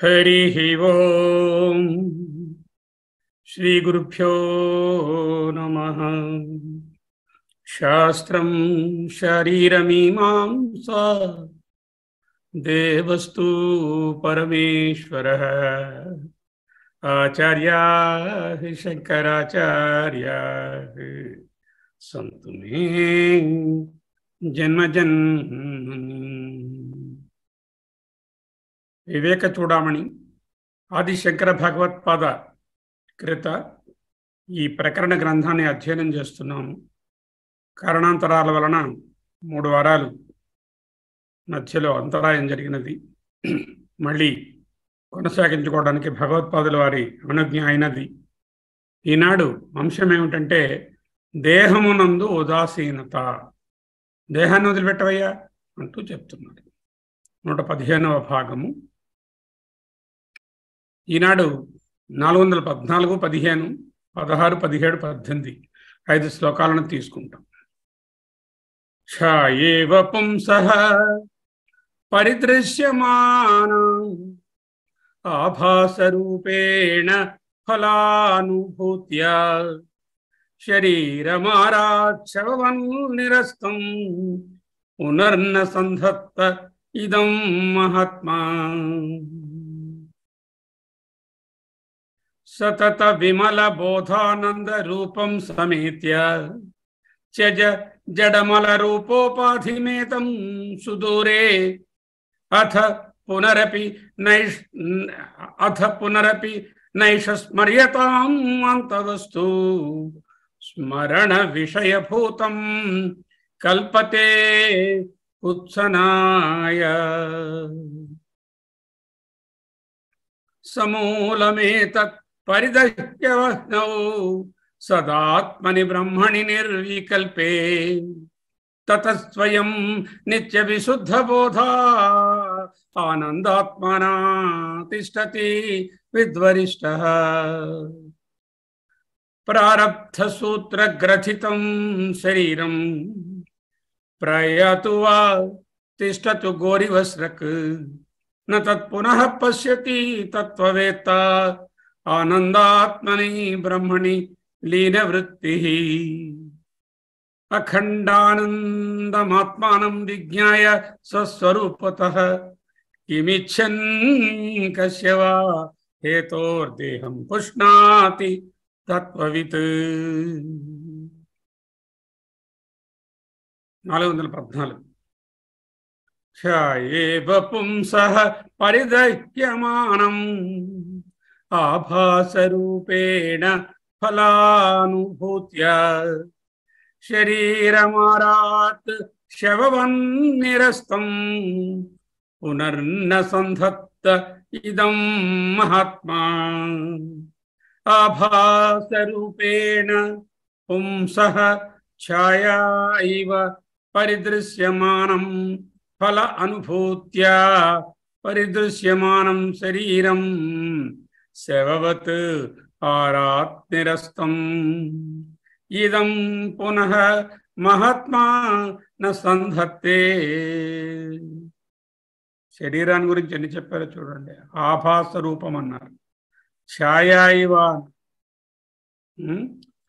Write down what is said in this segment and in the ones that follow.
हरिः ॐ श्रीगुरुभ्यो नमः शास्त्रं शरीरमीमांसा దేవస్తు పరమేశ్వర ఆచార్యా శంకరాచార్య సంతు జన్మ జన్ వివేక చూడామణి ఆది శంకర భగవత్పాద క్రిత ఈ ప్రకరణ గ్రంథాన్ని అధ్యయనం చేస్తున్నాము కారణాంతరాల వలన మూడు వారాలు మధ్యలో అంతరాయం జరిగినది మళ్ళీ కొనసాగించుకోవడానికి భగవత్పాదుల వారి అనుజ్ఞ అయినది ఈనాడు అంశం ఏమిటంటే దేహమునందు ఉదాసీనత దేహాన్ని వదిలిపెట్టవయ్యా అంటూ చెప్తున్నారు నూట పదిహేనవ భాగము ఈనాడు నాలుగు వందల పద్నాలుగు పదిహేను పదహారు పదిహేడు పద్దెనిమిది ఐదు శ్లోకాలను తీసుకుంటాం పుంస परिदृश्यमानम् आभासरूपेण फलानुभूत्या शरीरमाराक्षवन् निरस्तम् पुनर्न सन्धत्त महात्मा सतत विमल रूपम् समेत्य जडमल रूपोपाधिमेतम् सुदूरे अथ पुनरपि नैष अथ पुनरपि नैष स्मर्यताम् तदस्तु स्मरणविषयभूतम् कल्पते उत्सनाय समूलमेतत् परिदह्यवह्नौ सदात्मनि ब्रह्मणि निर्विकल्पे ततः स्वयं नित्यविशुद्धबोधा आनन्दात्मना तिष्ठति विद्वरिष्ठः प्रारब्धसूत्रग्रथितं शरीरं प्रयातु वा तिष्ठतु गोरिवस्रक् न तत्पुनः पश्यति तत्त्ववेत्ता आनन्दात्मनि ब्रह्मणि लीनवृत्तिः अखण्डानन्दमात्मानं विज्ञाय स्वस्वरूपतः కిమిచ్చన్ కశ్యవా హేతోర్దేహం పుష్ణాతి తత్వవిత్ నాలుగు వందల పద్నాలుగు ఛాయే పుంస పరిదహ్యమానం ఆభాసరూపేణ ఫలానుభూత్య శరీరమారాత్ శవవన్నిరస్తం पुनर्न संधत्त इदं महात्मा आभासरूपेण पुंसः छाया इव परिदृश्यमानं फल अनुभूत्या परिदृश्यमानं शरीरं शववत् आरात्निरस्तम् इदं पुनः महात्मा न सन्धत्ते శరీరాన్ని గురించి ఎన్ని చెప్పారో చూడండి ఆభాస రూపం అన్నారు ఛాయాయివా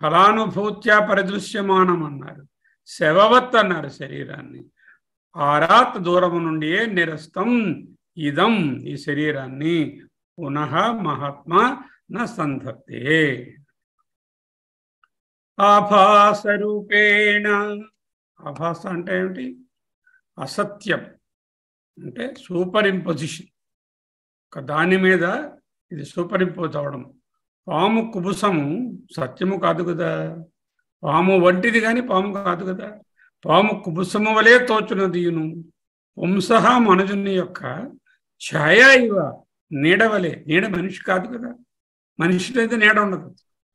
ఫలానుభూత్యా పరిదృశ్యమానం అన్నారు శవవత్ అన్నారు శరీరాన్ని ఆరాత్ దూరము నుండియే నిరస్తం ఇదం ఈ శరీరాన్ని పునః మహాత్మ న ఆభాస రూపేణ ఆభాస అంటే ఏమిటి అసత్యం అంటే సూపర్ ఇంపోజిషన్ ఒక దాని మీద ఇది సూపర్ ఇంపోజ్ అవడం పాము కుబుసము సత్యము కాదు కదా పాము వంటిది కానీ పాము కాదు కదా పాము కుబుసము వలె దీను వంశ మనుజుని యొక్క ఛాయ ఇవ నీడ వలె నీడ మనిషి కాదు కదా మనిషిదైతే నీడ ఉండదు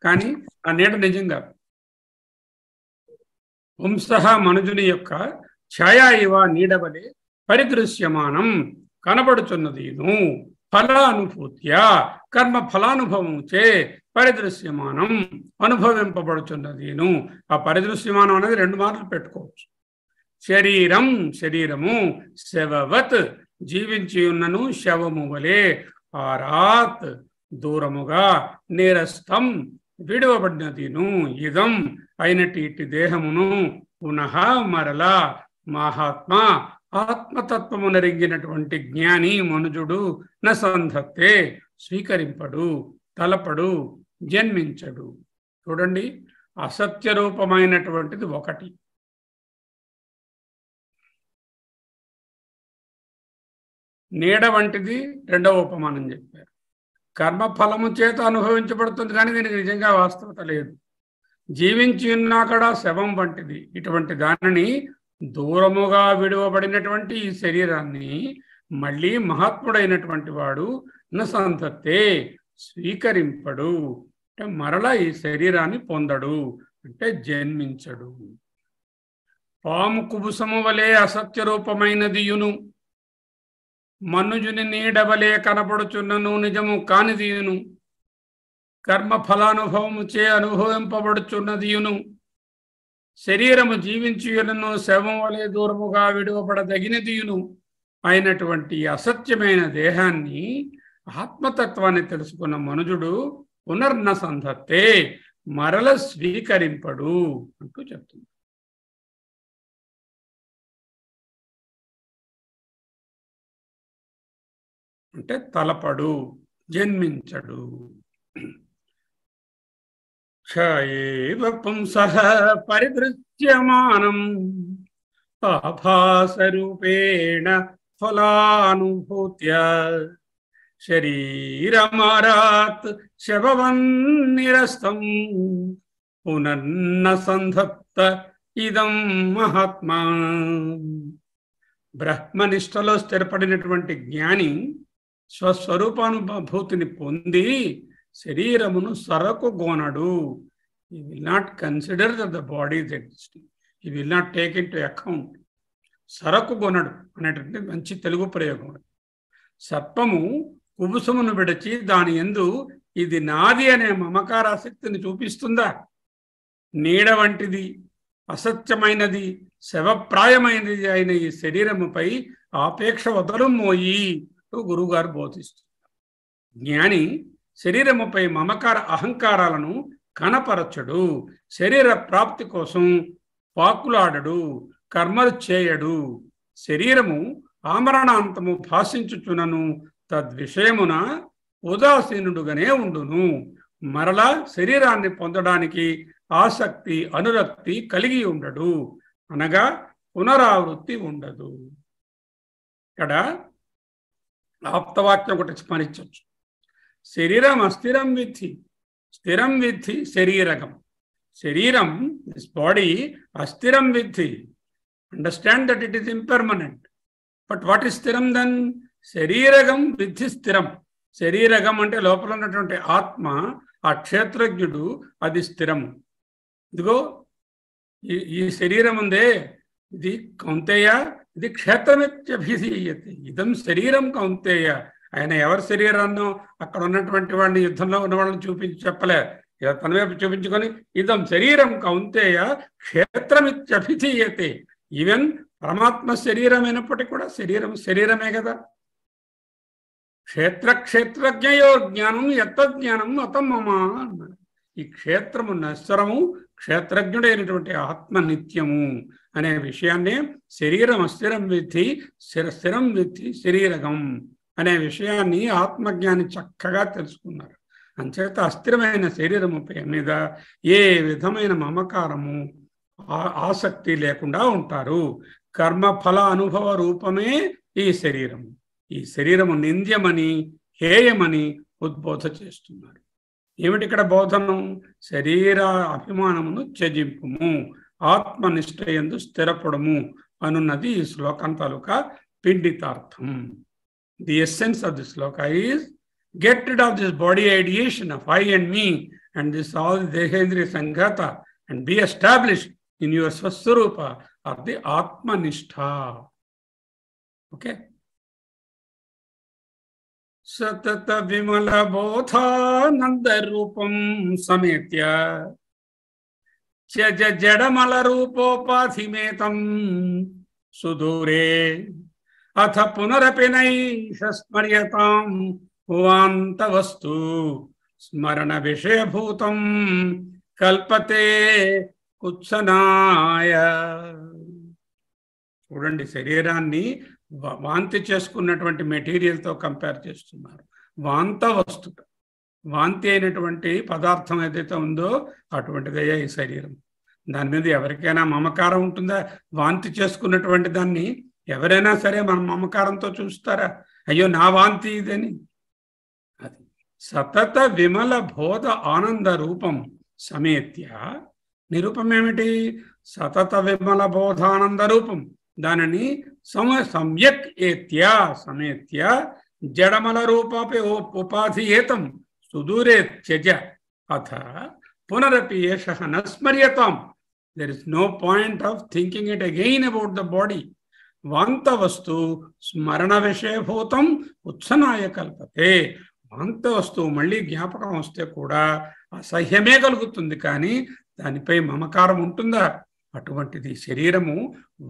కానీ ఆ నీడ నిజంగా వంశ మనుజుని యొక్క ఛాయ ఇవ నీడ వలె పరిదృశ్యమానం కనబడుచున్నదీను ఫలానుభూత్య కర్మ ఫలానుభవముచే పరిదృశ్యమానం అనుభవింపబడుచున్నదీను ఆ పరిదృశ్యమానం అనేది రెండు మార్లు పెట్టుకోవచ్చు శరీరం శరీరము శవవత్ జీవించి ఉన్నను శవము వలె ఆరాత్ దూరముగా నేరస్థం విడవబడినదిను ఇదం అయినటి దేహమును పునః మరలా మహాత్మా ఆత్మతత్వము నరిగినటువంటి జ్ఞాని మనుజుడు నసంధత్తే స్వీకరింపడు తలపడు జన్మించడు చూడండి అసత్య రూపమైనటువంటిది ఒకటి నీడ వంటిది రెండవ ఉపమానం చెప్పారు కర్మఫలము చేత అనుభవించబడుతుంది కానీ దీనికి నిజంగా వాస్తవత లేదు జీవించి ఉన్నా కూడా శవం వంటిది ఇటువంటి దానిని దూరముగా విడువబడినటువంటి ఈ శరీరాన్ని మళ్ళీ మహాత్ముడైనటువంటి వాడు సంతతే స్వీకరింపడు అంటే మరలా ఈ శరీరాన్ని పొందడు అంటే జన్మించడు పాము కుబుసము వలె అసత్య రూపమైనదియును మనుజుని నీడవలే కనపడుచున్నను నిజము కానిదియును కర్మ ఫలానుభవముచే అనుభవింపబడుచున్నదియును శరీరము జీవించుయులను శవం వలె దూరముగా విడువపడదగినదియును అయినటువంటి అసత్యమైన దేహాన్ని ఆత్మతత్వాన్ని తెలుసుకున్న మనుజుడు పునర్న సంధత్తే మరల స్వీకరింపడు అంటూ చెప్తుంది అంటే తలపడు జన్మించడు క్షయేవ పరిదృశ్యమానం ఆభాసరూపేణ ఫలానుభూత్య శరీరమారాత్ శవన్నిరస్తం పునన్న సంధత్త ఇదం మహాత్మా బ్రహ్మనిష్టలో స్థిరపడినటువంటి జ్ఞాని స్వస్వరూపానుభూతిని పొంది శరీరమును సరకు గోనడు he will not consider the body existing he will not take into account సరకు గొనడు అనేటువంటి మంచి తెలుగు ప్రయోగం సర్పము కుబుసమును విడచి దాని ఎందు ఇది నాది అనే మమకారాసక్తిని చూపిస్తుందా నీడ వంటిది అసత్యమైనది శవప్రాయమైనది అయిన ఈ శరీరముపై ఆపేక్ష వదలు మోయి గురువుగారు బోధిస్తున్నారు జ్ఞాని శరీరముపై మమకార అహంకారాలను కనపరచడు శరీర ప్రాప్తి కోసం పాకులాడడు కర్మలు చేయడు శరీరము ఆమరణాంతము భాషించుచునను తద్విషయమున ఉదాసీనుడుగానే ఉండును మరలా శరీరాన్ని పొందడానికి ఆసక్తి అనురక్తి కలిగి ఉండడు అనగా పునరావృత్తి ఉండదు ఇక్కడ ఆప్తవాక్యం ఒకటి స్మరించవచ్చు శరీరం అస్థిరం విద్ధి స్థిరం విద్ధి శరీరకం శరీరం దిస్ బాడీ అస్థిరం విద్ధి understand that it is impermanent but what is స్థిరం దెన్ శరీరకం విద్ధి స్థిరం శరీరకం అంటే లోపల ఉన్నటువంటి ఆత్మ ఆ క్షేత్రజ్ఞుడు అది స్థిరము ఇదిగో ఈ శరీరం ఉందే ఇది కౌంతేయ ఇది క్షేత్రమిత్యభిధీయతే ఇదం శరీరం కౌంతేయ ఆయన ఎవరి శరీరాన్ని అక్కడ ఉన్నటువంటి వాడిని యుద్ధంలో ఉన్న వాళ్ళని చూపించి చెప్పలే తన వైపు చూపించుకొని ఇదం శరీరం కౌంతేయ క్షేత్రమిత్యభిధీయతే ఈవెన్ పరమాత్మ శరీరం అయినప్పటికీ కూడా శరీరం శరీరమే కదా క్షేత్ర క్షేత్రజ్ఞయో జ్ఞానం ఎత్త జ్ఞానం అతమ్మమా అన్నాడు ఈ క్షేత్రము నశ్వరము క్షేత్రజ్ఞుడైనటువంటి ఆత్మ నిత్యము అనే విషయాన్ని శరీరం అస్థిరం విధి స్థిర స్థిరం విధి శరీరకం అనే విషయాన్ని ఆత్మజ్ఞాని చక్కగా తెలుసుకున్నారు అంచేత అస్థిరమైన శరీరము మీద ఏ విధమైన మమకారము ఆసక్తి లేకుండా ఉంటారు కర్మ ఫల అనుభవ రూపమే ఈ శరీరము ఈ శరీరము నింద్యమని హేయమని ఉద్బోధ చేస్తున్నారు ఏమిటి ఇక్కడ బోధనం శరీర అభిమానమును త్యజింపుము ఆత్మనిష్ట ఎందు స్థిరపడము అనున్నది ఈ శ్లోకం తాలూకా పిండితార్థం The essence of this sloka is get rid of this body ideation of I and me and this all Dehendri Sangata and be established in your Swasarupa or the Atmanishtha. Okay? सतत विमल बोधानंद रूपम समेत्य जडमल रूपोपाधि में तम सुदूरे అథ పునరపి నైష స్మర్యతాం స్మరణ విషయభూతం కల్పతే కుత్సనాయ చూడండి శరీరాన్ని వాంతి చేసుకున్నటువంటి మెటీరియల్తో కంపేర్ చేస్తున్నారు వాంత వస్తు వాంతి అయినటువంటి పదార్థం ఏదైతే ఉందో అటువంటిదయ్యా ఈ శరీరం దాని మీద ఎవరికైనా మమకారం ఉంటుందా వాంతి చేసుకున్నటువంటి దాన్ని ఎవరైనా సరే మన మమకారంతో చూస్తారా అయ్యో నా వాంతి ఇదని అది సతత విమల బోధ ఆనంద రూపం సమేత్య నిరూపం ఏమిటి సతత విమల బోధానంద రూపం దానిని సమ సమ్యక్ ఏత్య సమేత్య జడమల రూపాపే ఏతం సుదూరే త్యజ అథ పునరపి ఏష నస్మర్యతాం there is no point of thinking it again about the body వస్తు స్మరణ విషయభూతం ఉత్సనాయ కల్పతే వస్తువు మళ్ళీ జ్ఞాపకం వస్తే కూడా అసహ్యమే కలుగుతుంది కానీ దానిపై మమకారం ఉంటుందా అటువంటిది శరీరము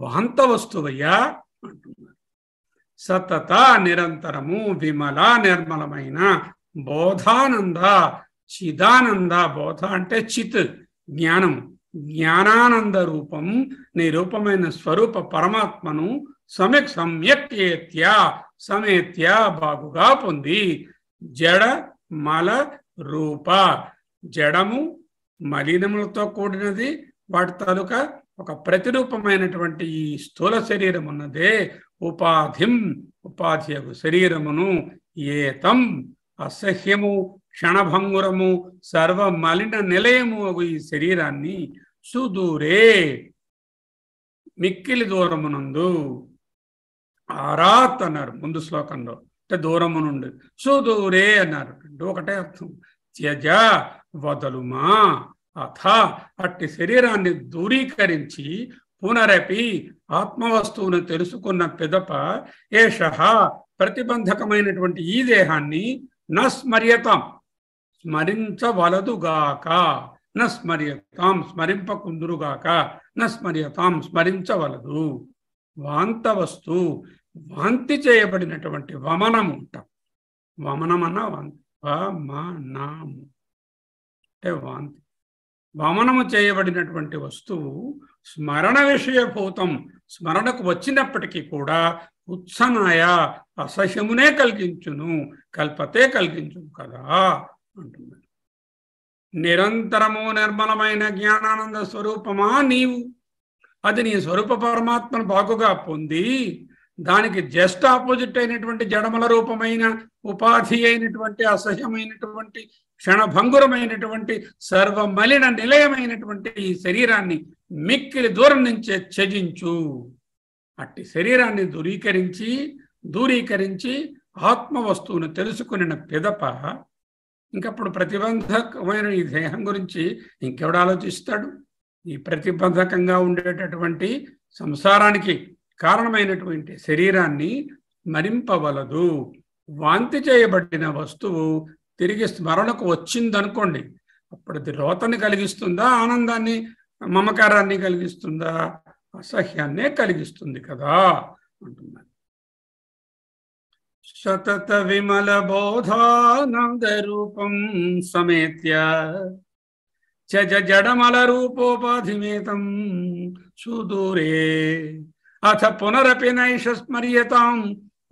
వాంత వస్తువయ్యా అంటున్నారు సతత నిరంతరము విమల నిర్మలమైన బోధానంద చిదానంద బోధ అంటే చిత్ జ్ఞానం జ్ఞానానంద రూపం నీ రూపమైన స్వరూప పరమాత్మను సమ్యక్ సమ్యక్యేత్య సమేత్య బాగుగా పొంది జడ మల రూప జడము మలినములతో కూడినది వాటి తాలూక ఒక ప్రతిరూపమైనటువంటి ఈ స్థూల శరీరం ఉన్నదే ఉపాధిం ఉపాధి శరీరమును ఏతం అసహ్యము క్షణభంగురము సర్వ మలిన నిలయము ఈ శరీరాన్ని సుదూరే మిక్కిలి దూరమునందు ఆరాత్ అన్నారు ముందు శ్లోకంలో అంటే దూరము నుండి సుదూరే అన్నారు రెండు ఒకటే అర్థం త్యజ వదలుమా అథ అట్టి శరీరాన్ని దూరీకరించి పునరపి ఆత్మవస్తువును తెలుసుకున్న పిదప ఏష ప్రతిబంధకమైనటువంటి ఈ దేహాన్ని నస్మర్యతం స్మరించవలదుగాక నస్మర్యతాం స్మరింపకుందురుగాక నస్మర్యతాం స్మరించవలదు వాంత వస్తు వాంతి చేయబడినటువంటి వమనం ఉంటాం వమనమన్న వమనము అంటే వాంతి వమనము చేయబడినటువంటి వస్తువు స్మరణ విషయభూతం స్మరణకు వచ్చినప్పటికీ కూడా ఉత్సనాయ అసహ్యమునే కలిగించును కల్పతే కలిగించును కదా అంటున్నాడు నిరంతరము నిర్మలమైన జ్ఞానానంద స్వరూపమా నీవు అది నీ స్వరూప పరమాత్మను బాగుగా పొంది దానికి జస్ట్ ఆపోజిట్ అయినటువంటి జడమల రూపమైన ఉపాధి అయినటువంటి అసహ్యమైనటువంటి క్షణభంగురమైనటువంటి సర్వమలిన నిలయమైనటువంటి ఈ శరీరాన్ని మిక్కిలి దూరం నుంచే త్యజించు అట్టి శరీరాన్ని దూరీకరించి దూరీకరించి ఆత్మ వస్తువును తెలుసుకుని పిదప ఇంకప్పుడు ప్రతిబంధకమైన ఈ దేహం గురించి ఇంకెవడు ఆలోచిస్తాడు ఈ ప్రతిబంధకంగా ఉండేటటువంటి సంసారానికి కారణమైనటువంటి శరీరాన్ని మరింపవలదు వాంతి చేయబడిన వస్తువు తిరిగి స్మరణకు వచ్చిందనుకోండి అప్పుడు అది రోతని కలిగిస్తుందా ఆనందాన్ని మమకారాన్ని కలిగిస్తుందా అసహ్యాన్నే కలిగిస్తుంది కదా అంటున్నారు సతత విమల బోధానంద రూపం సమేత్య జజ జడమల రూపోపాధిమేతం సుదూరే అథ పునరపి నైష స్మరియతాం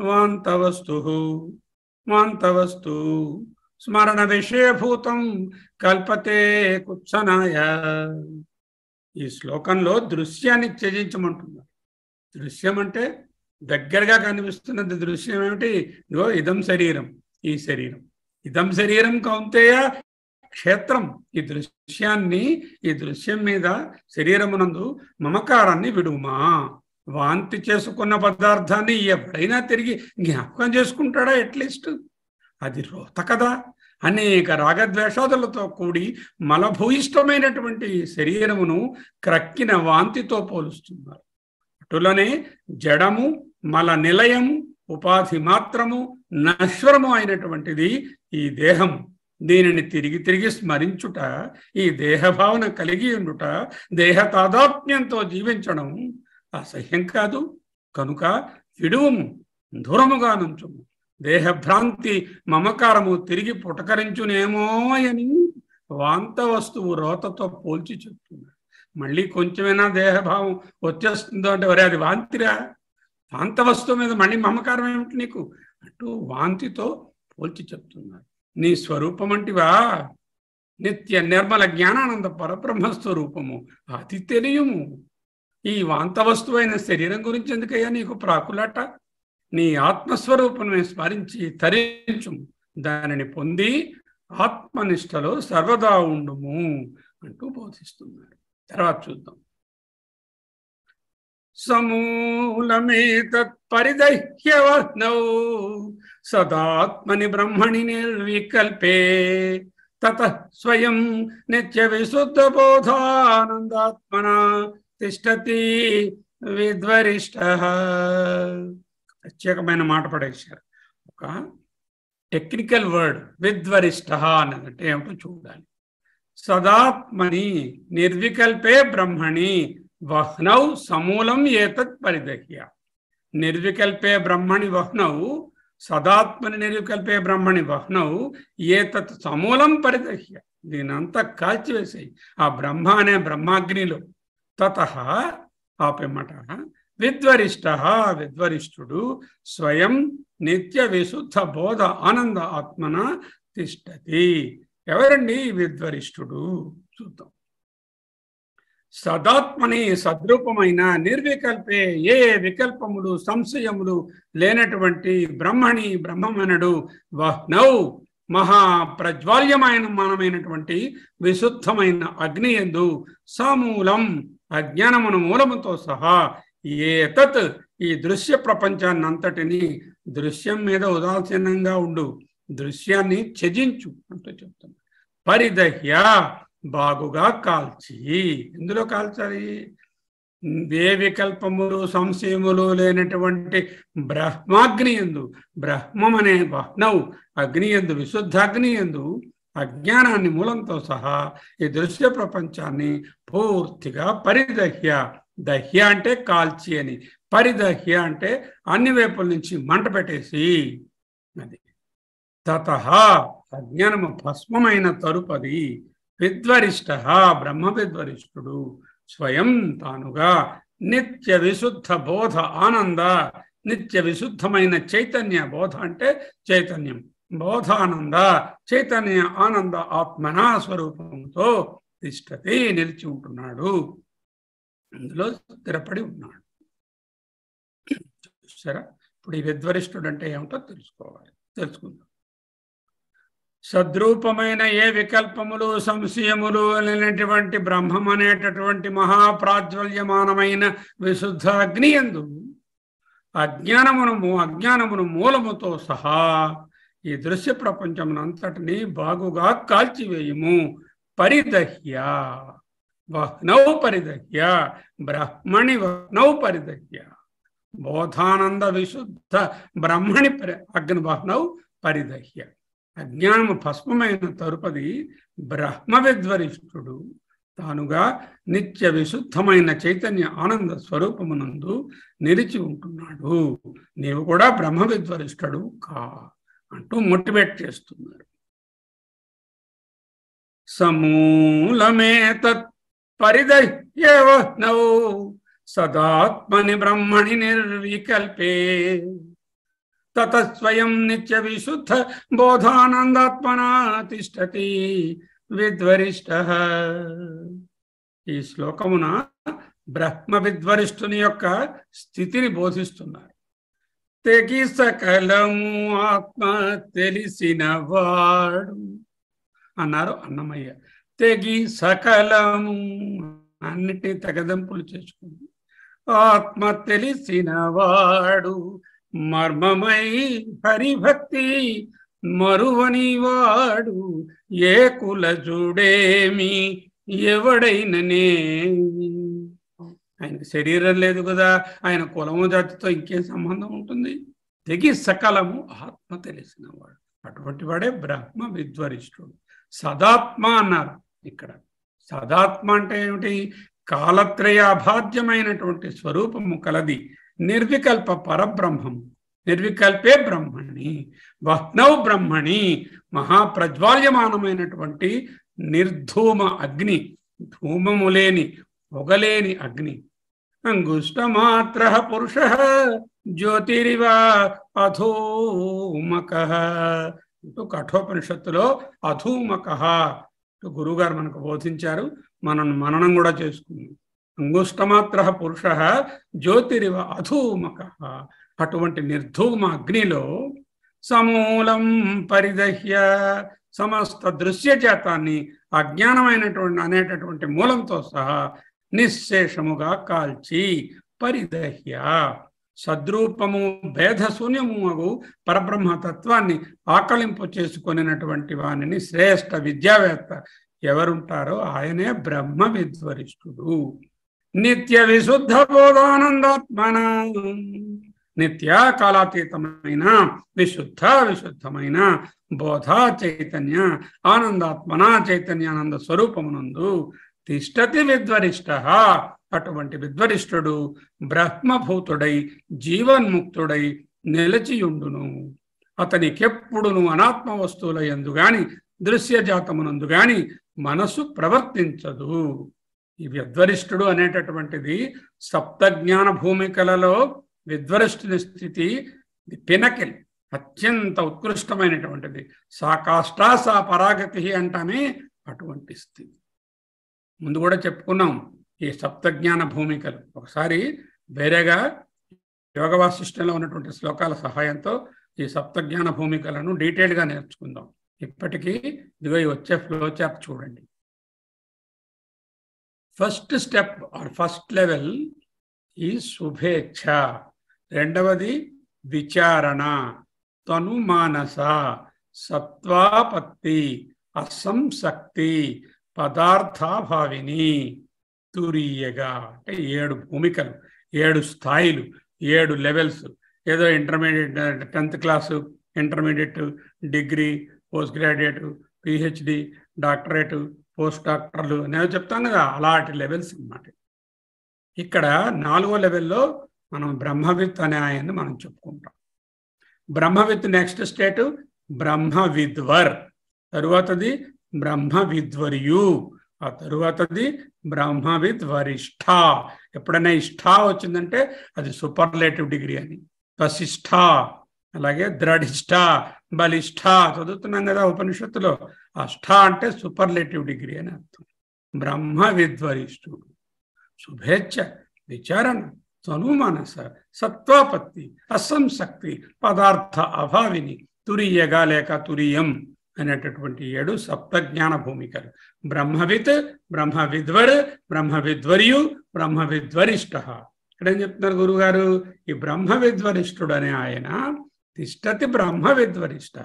వాంతవస్తు మాంతవస్తు స్మరణ విషయభూతం కల్పతే కుత్సనాయ ఈ శ్లోకంలో దృశ్యాన్ని త్యజించమంటున్నారు దృశ్యం అంటే దగ్గరగా కనిపిస్తున్నది దృశ్యం ఏమిటి ఇదో ఇదం శరీరం ఈ శరీరం ఇదం శరీరం కౌంతేయ క్షేత్రం ఈ దృశ్యాన్ని ఈ దృశ్యం మీద శరీరమునందు మమకారాన్ని విడుమా వాంతి చేసుకున్న పదార్థాన్ని ఎప్పుడైనా తిరిగి జ్ఞాపకం చేసుకుంటాడా అట్లీస్ట్ అది రోత కదా అనేక రాగద్వేషాదులతో కూడి మలభూయిష్టమైనటువంటి శరీరమును క్రక్కిన వాంతితో పోలుస్తున్నారు అటులనే జడము మల నిలయము ఉపాధి మాత్రము నశ్వరము అయినటువంటిది ఈ దేహం దీనిని తిరిగి తిరిగి స్మరించుట ఈ దేహభావన కలిగి ఉండుట దేహ తాదాత్మ్యంతో జీవించడం అసహ్యం కాదు కనుక విడువము దూరముగా నుంచుము దేహభ్రాంతి మమకారము తిరిగి పుటకరించునేమో అని వాంత వస్తువు రోతతో పోల్చి చెప్తున్నాడు మళ్ళీ కొంచెమైనా దేహభావం వచ్చేస్తుందో అంటే వరే అది వాంతిరా కాంత వస్తువు మీద మళ్ళీ మమకారం ఏమిటి నీకు అంటూ వాంతితో పోల్చి చెప్తున్నారు నీ స్వరూపం అంటివా నిత్య నిర్మల జ్ఞానానంద పరబ్రహ్మ స్వరూపము అతి తెలియము ఈ వాంత వస్తువైన శరీరం గురించి ఎందుకయ్యా నీకు ప్రాకులాట నీ ఆత్మస్వరూపమే స్మరించి తరించు దానిని పొంది ఆత్మనిష్టలో సర్వదా ఉండుము అంటూ బోధిస్తున్నారు తర్వాత చూద్దాం సమూలమేతత్పరిదహ్యవర్ణౌ సదాత్మని బ్రహ్మణి నిర్వికల్పే తత స్వయం నిత్య విశుద్ధ బోధానందాత్మన తిష్టతి విద్వరిష్ట ప్రత్యేకమైన మాట పడేశారు ఒక టెక్నికల్ వర్డ్ విద్వరిష్ట అన్నదంటే ఏమిటో చూడాలి సదాత్మని నిర్వికల్పే బ్రహ్మణి వహ్నౌ సమూలం ఏతత్ పరిదహ్య నిర్వికల్పే బ్రహ్మణి వహ్నౌ సదాత్మని నిర్వికల్పే బ్రహ్మణి వహ్నౌ ఏతత్ సమూలం పరిదహ్య దీనంతా కాల్చివేసాయి ఆ బ్రహ్మ అనే బ్రహ్మాగ్నిలో తత ఆ విద్వరిష్ట విద్వరిష్ఠుడు స్వయం నిత్య విశుద్ధ బోధ ఆనంద ఆత్మన తిష్టతి ఎవరండి విద్వరిష్ఠుడు చూద్దాం సదాత్మని సద్రూపమైన నిర్వికల్పే ఏ వికల్పములు సంశయములు లేనటువంటి బ్రహ్మణి బ్రహ్మమనడు వహ్నౌ మహా ప్రజ్వాల్యమైన మనమైనటువంటి విశుద్ధమైన అగ్ని ఎందు సమూలం అజ్ఞానమును మూలముతో సహా ఏతత్ ఈ దృశ్య ప్రపంచాన్ని అంతటిని దృశ్యం మీద ఉదాసీనంగా ఉండు దృశ్యాన్ని త్యజించు అంటూ చెప్తున్నాడు పరిదహ్య బాగుగా కాల్చి ఎందులో కాల్చాలి ఏ వికల్పములు సంశయములు లేనటువంటి బ్రహ్మాగ్ని ఎందు బ్రహ్మం అనే వహ్నౌ అగ్ని ఎందు అగ్ని ఎందు అజ్ఞానాన్ని మూలంతో సహా ఈ దృశ్య ప్రపంచాన్ని పూర్తిగా పరిదహ్య దహ్య అంటే కాల్చి అని పరిదహ్య అంటే అన్ని వైపుల నుంచి మంట పెట్టేసి అది తత అజ్ఞానము భస్మమైన తరుపది విద్వరిష్ట బ్రహ్మ విద్వరిష్ఠుడు స్వయం తానుగా నిత్య విశుద్ధ బోధ ఆనంద నిత్య విశుద్ధమైన చైతన్య బోధ అంటే చైతన్యం బోధానంద చైతన్య ఆనంద ఆత్మనా స్వరూపంతో తిష్టతి నిలిచి ఉంటున్నాడు అందులో స్థిరపడి ఉన్నాడు చూసారా ఇప్పుడు ఈ విద్వరిష్ఠుడు అంటే ఏమిటో తెలుసుకోవాలి తెలుసుకుందాం సద్రూపమైన ఏ వికల్పములు సంశయములు అనేటువంటి బ్రహ్మం అనేటటువంటి మహాప్రాజ్వల్యమానమైన విశుద్ధ అగ్ని ఎందు అజ్ఞానమును అజ్ఞానమును మూలముతో సహా ఈ దృశ్య ప్రపంచమునంతటిని బాగుగా కాల్చివేయము పరిదహ్య వహ్నౌ పరిదహ్య బ్రహ్మణి వహ్నౌ పరిదహ్య బోధానంద విశుద్ధ బ్రహ్మణి అగ్ని వహ్నౌ పరిదహ్య అజ్ఞానము భస్మమైన తరుపది విధ్వరిష్ఠుడు తానుగా నిత్య విశుద్ధమైన చైతన్య ఆనంద స్వరూపమునందు నిలిచి ఉంటున్నాడు నీవు కూడా బ్రహ్మ విద్వరిష్ఠుడు కా అంటూ మోటివేట్ చేస్తున్నారు సమూలమే తత్ పరిదహ్యవ సదాత్మని బ్రహ్మణి నిర్వికల్పే तत నిత్య విశుద్ధ विशुद्ध बोधानंदात्मना విద్వరిష్ట ఈ శ్లోకమున బ్రహ్మ విద్వరిష్ఠుని యొక్క స్థితిని బోధిస్తున్నారు తెగి సకలము ఆత్మ తెలిసిన వాడు అన్నారు అన్నమయ్య తెగి సకలము అన్నిటినీ తెగదంపులు చేసుకుంది ఆత్మ తెలిసిన వాడు మర్మమై హరిభక్తి మరువని వాడు ఏ కుల చూడేమి ఎవడైననే ఆయనకు శరీరం లేదు కదా ఆయన కులము జాతితో ఇంకేం సంబంధం ఉంటుంది తెగి సకలము ఆత్మ తెలిసిన వాడు అటువంటి వాడే బ్రహ్మ విద్వరిష్ఠుడు సదాత్మ అన్నారు ఇక్కడ సదాత్మ అంటే ఏమిటి కాలత్రయాభాద్యమైనటువంటి స్వరూపము కలది నిర్వికల్ప పరబ్రహ్మం నిర్వికల్పే బ్రహ్మణి వహ్నౌ బ్రహ్మణి మహాప్రజ్వాల్యమానమైనటువంటి నిర్ధూమ అగ్ని ధూమము లేని పొగలేని అగ్ని అంగుష్టమాత్ర పురుష జ్యోతిరివా అధూమక అంటూ కఠోపనిషత్తులో అధూమక గురువుగారు మనకు బోధించారు మనం మననం కూడా చేసుకున్నాం అంగుష్టమాత్ర పురుష జ్యోతిరివ అధూమక అటువంటి నిర్ధూమ అగ్నిలో సమూలం పరిదహ్య సమస్త దృశ్య అజ్ఞానమైనటువంటి అనేటటువంటి మూలంతో సహా నిశ్శేషముగా కాల్చి పరిదహ్య సద్రూపము భేదశూన్యము అగు పరబ్రహ్మ తత్వాన్ని ఆకలింపు చేసుకొనినటువంటి వానిని శ్రేష్ఠ విద్యావేత్త ఎవరుంటారో ఆయనే బ్రహ్మ విద్వరిష్ఠుడు నిత్య విశుద్ధ బోధానందాత్మన నిత్య కాలాతీతమైన విశుద్ధ విశుద్ధమైన బోధ చైతన్య ఆనందాత్మన చైతన్యానంద స్వరూపమునందు తిష్టతి విద్వరిష్ట అటువంటి విద్వరిష్ఠుడు బ్రహ్మభూతుడై జీవన్ముక్తుడై నిలచియుండును అతనికెప్పుడును అనాత్మ వస్తువుల ఎందుగాని గాని దృశ్యజాతమునందు గాని మనసు ప్రవర్తించదు ఈ విధ్వరిష్ఠుడు అనేటటువంటిది సప్తజ్ఞాన భూమికలలో విధ్వరిష్ఠుని స్థితి పినకిల్ అత్యంత ఉత్కృష్టమైనటువంటిది సా కాష్టా సా పరాగతి అంటానే అటువంటి స్థితి ముందు కూడా చెప్పుకున్నాం ఈ సప్తజ్ఞాన భూమికలు ఒకసారి వేరేగా యోగ వాసిష్టంలో ఉన్నటువంటి శ్లోకాల సహాయంతో ఈ సప్తజ్ఞాన భూమికలను డీటెయిల్గా నేర్చుకుందాం ఇప్పటికీ ఇదిగో వచ్చే ఫ్లో చాప్ చూడండి first step or first level ఈ శుభేచ్ఛ రెండవది విచారణ తను మానస సత్వాపత్తి అసంశక్తి పదార్థాభావిని తురియగా అంటే ఏడు భూమికలు ఏడు స్థాయిలు ఏడు లెవెల్స్ ఏదో intermediate tenth class intermediate degree post graduate PhD doctorate post డాక్టర్లు నేను చెప్తాను కదా అలాంటి లెవెల్స్ అనమాట ఇక్కడ నాలుగో లెవెల్లో మనం బ్రహ్మవిత్ అనే ఆయన్ని మనం చెప్పుకుంటాం బ్రహ్మవిత్ నెక్స్ట్ స్టేట్ బ్రహ్మ విద్వర్ తరువాతది బ్రహ్మ విద్వర్యు ఆ తరువాతది బ్రహ్మవిత్ వరిష్ఠ ఎప్పుడైనా ఇష్ట వచ్చిందంటే అది సూపర్లేటివ్ డిగ్రీ అని వశిష్ఠ అలాగే దృఢిష్ట బలిష్ట చదువుతున్నాం కదా ఉపనిషత్తులో అష్ట అంటే సూపర్లేటివ్ డిగ్రీ అని అర్థం బ్రహ్మ విద్వరిష్ఠుడు శుభేచ్ఛ విచారణ మనస సత్వాపత్తి అసంశక్తి పదార్థ అభావిని తురియగా లేక తురియం అనేటటువంటి ఏడు సప్తజ్ఞాన భూమికలు బ్రహ్మవిత్ బ్రహ్మ విద్వర్ బ్రహ్మ విద్వర్యు బ్రహ్మ విద్వరిష్ట ఇక్కడేం చెప్తున్నారు గురుగారు ఈ బ్రహ్మ అనే ఆయన తిష్టతి బ్రహ్మ విద్వరిష్ట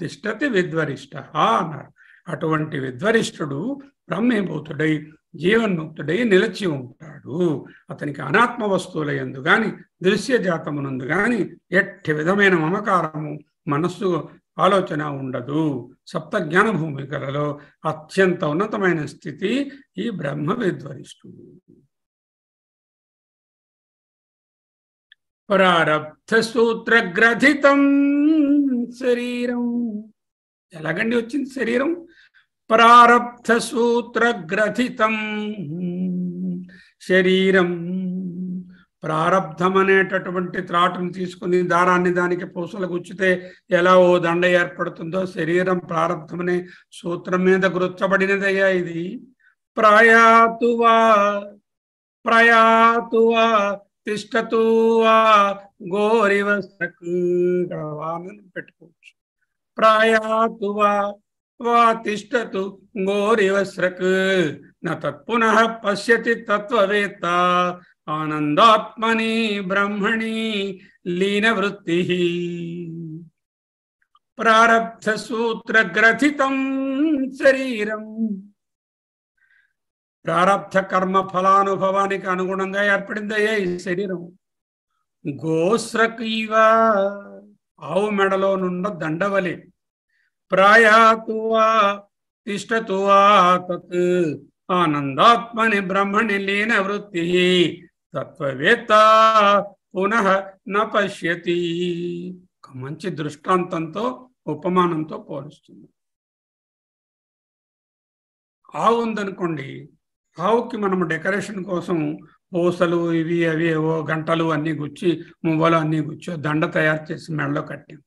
తిష్టతి విద్వరిష్ట అన్నారు అటువంటి విద్వరిష్ఠుడు బ్రహ్మీభూతుడై జీవన్ముక్తుడై నిలిచి ఉంటాడు అతనికి అనాత్మ వస్తువుల ఎందు గాని జాతమునందు గాని ఎట్టి విధమైన మమకారము మనస్సు ఆలోచన ఉండదు సప్త జ్ఞాన భూమికలలో అత్యంత ఉన్నతమైన స్థితి ఈ బ్రహ్మ విద్వరిష్ఠుడు గ్రథితం శరీరం ఎలాగండి వచ్చింది శరీరం గ్రథితం శరీరం ప్రారబ్ధం అనేటటువంటి త్రాటను తీసుకుని దారాన్ని దానికి పూసలు గుచ్చితే ఎలా ఓ దండ ఏర్పడుతుందో శరీరం ప్రారంధం అనే సూత్రం మీద గుర్చబడినదయ్యా ఇది ప్రయాతువా ప్రయాతువా तिष्ठतु वा घोरिव పెట్టుకోవచ్చు ప్రయాతు వా వా తిష్టతు ఘోరివ స్రక్ నత్పునః పశ్యతి తత్వవేత్త ఆనందాత్మని బ్రహ్మణి లీనవృత్తి ప్రారబ్ధ సూత్రగ్రథితం శరీరం ప్రారంధ కర్మ ఫలానుభవానికి అనుగుణంగా ఏర్పడిందయ్యే ఈ శరీరం గోస్రకీవ ఆవు మెడలో నున్న దండవలి ప్రాయాతువా తిష్టతువా తత్ ఆనందాత్మని బ్రహ్మణి లీన వృత్తి తత్వవేత్త పునః న పశ్యతి ఒక మంచి దృష్టాంతంతో ఉపమానంతో పోలుస్తుంది ఆవు ఉందనుకోండి ఆవుకి మనం డెకరేషన్ కోసం పూసలు ఇవి అవి ఏవో గంటలు అన్నీ గుచ్చి మువ్వలు అన్నీ గుచ్చి దండ తయారు చేసి మెడలో కట్టాం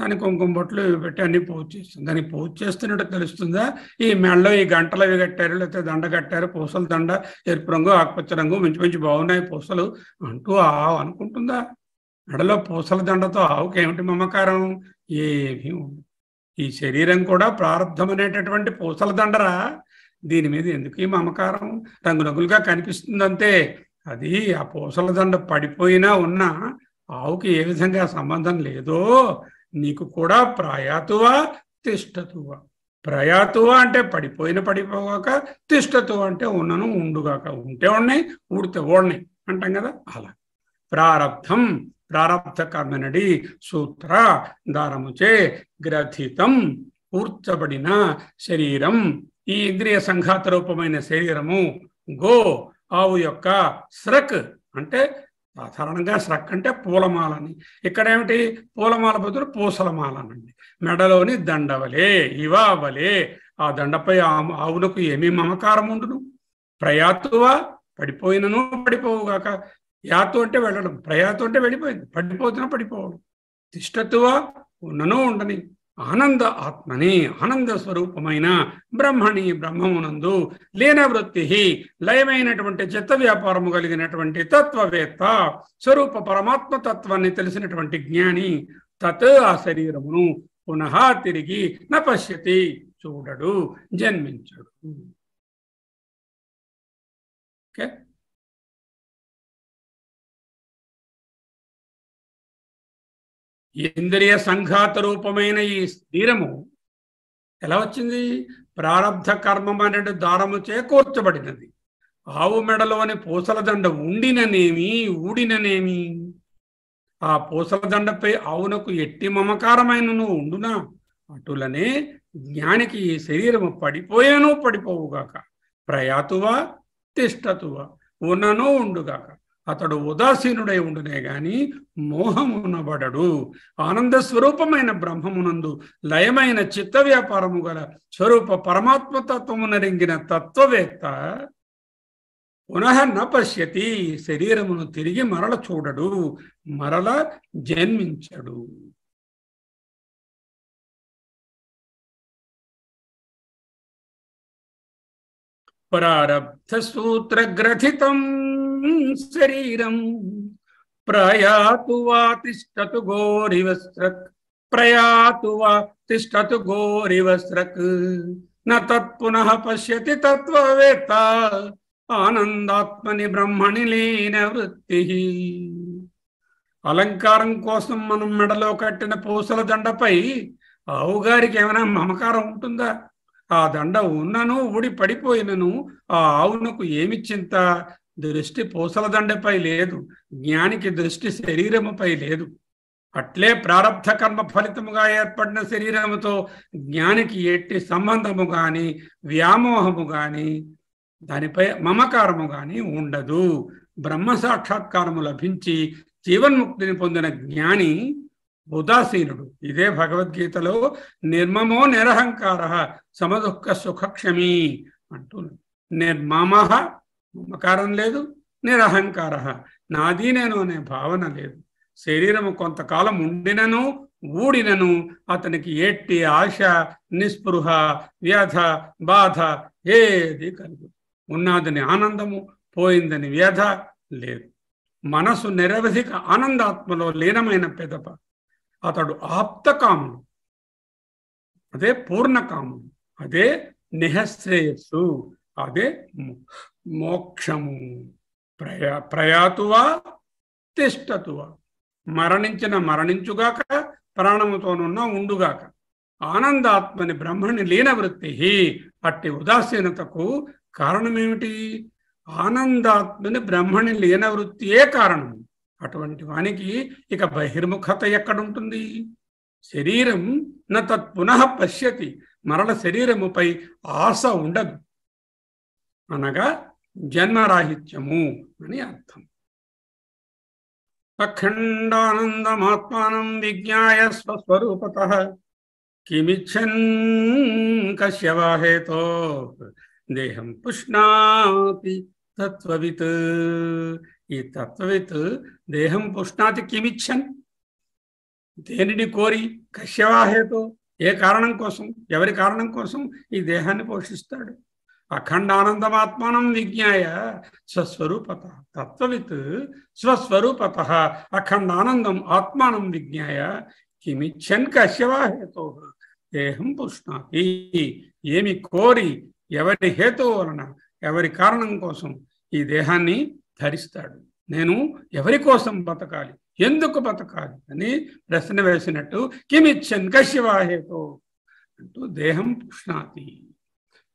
దానికి కుంకుమ బొట్లు ఇవి పెట్టి అన్ని పూజ చేస్తుంది దానికి పూజ చేస్తున్నట్టు తెలుస్తుందా ఈ మెడలో ఈ గంటలు అవి కట్టారు లేకపోతే దండ కట్టారు పూసలు దండ ఎరుపు రంగు ఆకుపచ్చ రంగు మంచి మంచి బాగున్నాయి పూసలు అంటూ ఆవు అనుకుంటుందా మెడలో పూసల దండతో ఆవుకి ఏమిటి మమకారం ఏమీ ఈ శరీరం కూడా ప్రారంభం అనేటటువంటి పూసల దండరా దీని మీద ఎందుకు ఈ మమకారం రంగురంగులుగా కనిపిస్తుందంతే అది ఆ పూసల దండ పడిపోయినా ఉన్నా ఆవుకి ఏ విధంగా సంబంధం లేదో నీకు కూడా ప్రాయాతువా తిష్టతువా ప్రయాతువ అంటే పడిపోయిన పడిపోగాక తిష్టతువ అంటే ఉన్నను ఉండుగాక ఉంటే ఉన్నాయి ఊడితే ఓడినాయి అంటాం కదా అలా ప్రారంధం ప్రారంధ కర్మనడి సూత్ర దారముచే గ్రథితం కూర్చబడిన శరీరం ఈ ఇంద్రియ సంఘాత రూపమైన శరీరము గో ఆవు యొక్క స్రక్ అంటే సాధారణంగా స్రక్ అంటే పూలమాలని ఇక్కడ ఏమిటి పూలమాల బదులు పూసలమాలనండి మెడలోని దండవలే ఇవావలే ఆ దండపై ఆవులకు ఏమీ మమకారం ఉండును ప్రయాతువా పడిపోయినను పడిపోవుగాక యాతు అంటే వెళ్ళడం ప్రయాతు అంటే వెళ్ళిపోయింది పడిపోతున్నా పడిపోవడం తిష్టతువా ఉన్ననూ ఉండని ఆనంద ఆత్మని ఆనంద స్వరూపమైన బ్రహ్మణి బ్రహ్మమునందు లేన వృత్తి లయమైనటువంటి చిత్త వ్యాపారము కలిగినటువంటి తత్వవేత్త స్వరూప పరమాత్మ తత్వాన్ని తెలిసినటువంటి జ్ఞాని తత్ ఆ శరీరమును పునః తిరిగి నపశ్యతి చూడడు జన్మించడు ఓకే ఇంద్రియ సంఘాత రూపమైన ఈ శరీరము ఎలా వచ్చింది ప్రారంధ కర్మం అనే దారము చేకూర్చబడినది ఆవు మెడలోని పూసల దండ ఉండిననేమి ఊడిననేమి ఆ పూసల దండపై ఆవునకు ఎట్టి మమకారమైన నువ్వు ఉండునా అటులనే జ్ఞానికి ఈ శరీరము పడిపోయాను పడిపోవుగాక ప్రయాతువా తిష్టతువా ఉన్నను ఉండుగాక అతడు ఉదాసీనుడై ఉండునే గాని మోహమునబడడు ఆనంద స్వరూపమైన బ్రహ్మమునందు లయమైన చిత్త వ్యాపారము గల స్వరూప పరమాత్మతత్వము నరింగిన తత్వవేత్త పునః నపశ్యతి శరీరమును తిరిగి మరల చూడడు మరల జన్మించడు ప్రారబ్ధ సూత్రగ్రథితం శరీరం ప్రయాతు వా తిష్టతు గోరివస్త్రక్ ప్రయాతు వా తిష్టతు గోరివ స్రక్ నత్పునః పశ్యతి తత్వవేత్త ఆనందాత్మని బ్రహ్మణి లీన వృత్తి అలంకారం కోసం మనం మెడలో కట్టిన పూసల దండపై ఆవుగారికి ఏమైనా మమకారం ఉంటుందా ఆ దండ ఉన్నను ఊడి పడిపోయినను ఆ ఆవునకు ఏమి చింత దృష్టి పూసలదండపై లేదు జ్ఞానికి దృష్టి శరీరముపై లేదు అట్లే ప్రారంధ కర్మ ఫలితముగా ఏర్పడిన శరీరముతో జ్ఞానికి ఎట్టి సంబంధము గాని వ్యామోహము గాని దానిపై మమకారము గాని ఉండదు బ్రహ్మ సాక్షాత్కారము లభించి జీవన్ముక్తిని పొందిన జ్ఞాని ఉదాసీనుడు ఇదే భగవద్గీతలో నిర్మమో నిరహంకార సమదుఃఖ సుఖక్షమి అంటున్నాడు నిర్మమ మకారం లేదు నిరహంకార నాది నేను అనే భావన లేదు శరీరము కొంతకాలం ఉండినను ఊడినను అతనికి ఎట్టి ఆశ నిస్పృహ వ్యధ బాధ ఏది కలుగు ఉన్నదని ఆనందము పోయిందని వ్యధ లేదు మనసు నిరవధిక ఆనందాత్మలో లీనమైన పెదప అతడు ఆప్తకాముడు అదే పూర్ణకాముడు అదే నిహశ్రేయస్సు అదే మోక్షము ప్రయా ప్రయాతువా తిష్టతువా మరణించిన మరణించుగాక ప్రాణముతోనున్న ఉండుగాక ఆనందాత్మని బ్రహ్మని లీన వృత్తి అట్టి ఉదాసీనతకు కారణమేమిటి ఆనందాత్మని బ్రహ్మని లీన వృత్తియే కారణం అటువంటి వానికి ఇక బహిర్ముఖత ఎక్కడుంటుంది శరీరం న తత్ పునః పశ్యతి మరల శరీరముపై ఆశ ఉండదు అనగా जन्मराहित्यमु अर्थम अखंडानंदमात्मानं विज्ञाय स्वस्वरूपतः किमिच्छन् कश्यवाहेतो देहं पुष्णाति तत्ववित् ఈ తత్వవిత్ దేహం పుష్ణాతి కిమిచ్చన్ దేనిని కోరి కశ్యవాహేతో ఏ కారణం కోసం ఎవరి కారణం కోసం ఈ దేహాన్ని పోషిస్తాడు అఖండానందమాత్మానం విజ్ఞాయ స్వస్వరూపత తత్వవిత్ స్వస్వరూపత అఖండానందం ఆత్మానం విజ్ఞాయ కిమిచ్చన్ కశ్యవా హేతో దేహం పుష్ణాతి ఏమి కోరి ఎవరి హేతు వలన ఎవరి కారణం కోసం ఈ దేహాన్ని ధరిస్తాడు నేను ఎవరి కోసం బతకాలి ఎందుకు బతకాలి అని ప్రశ్న వేసినట్టు కిమిచ్చన్ కశ్యవా హేతో అంటూ దేహం పుష్ణాతి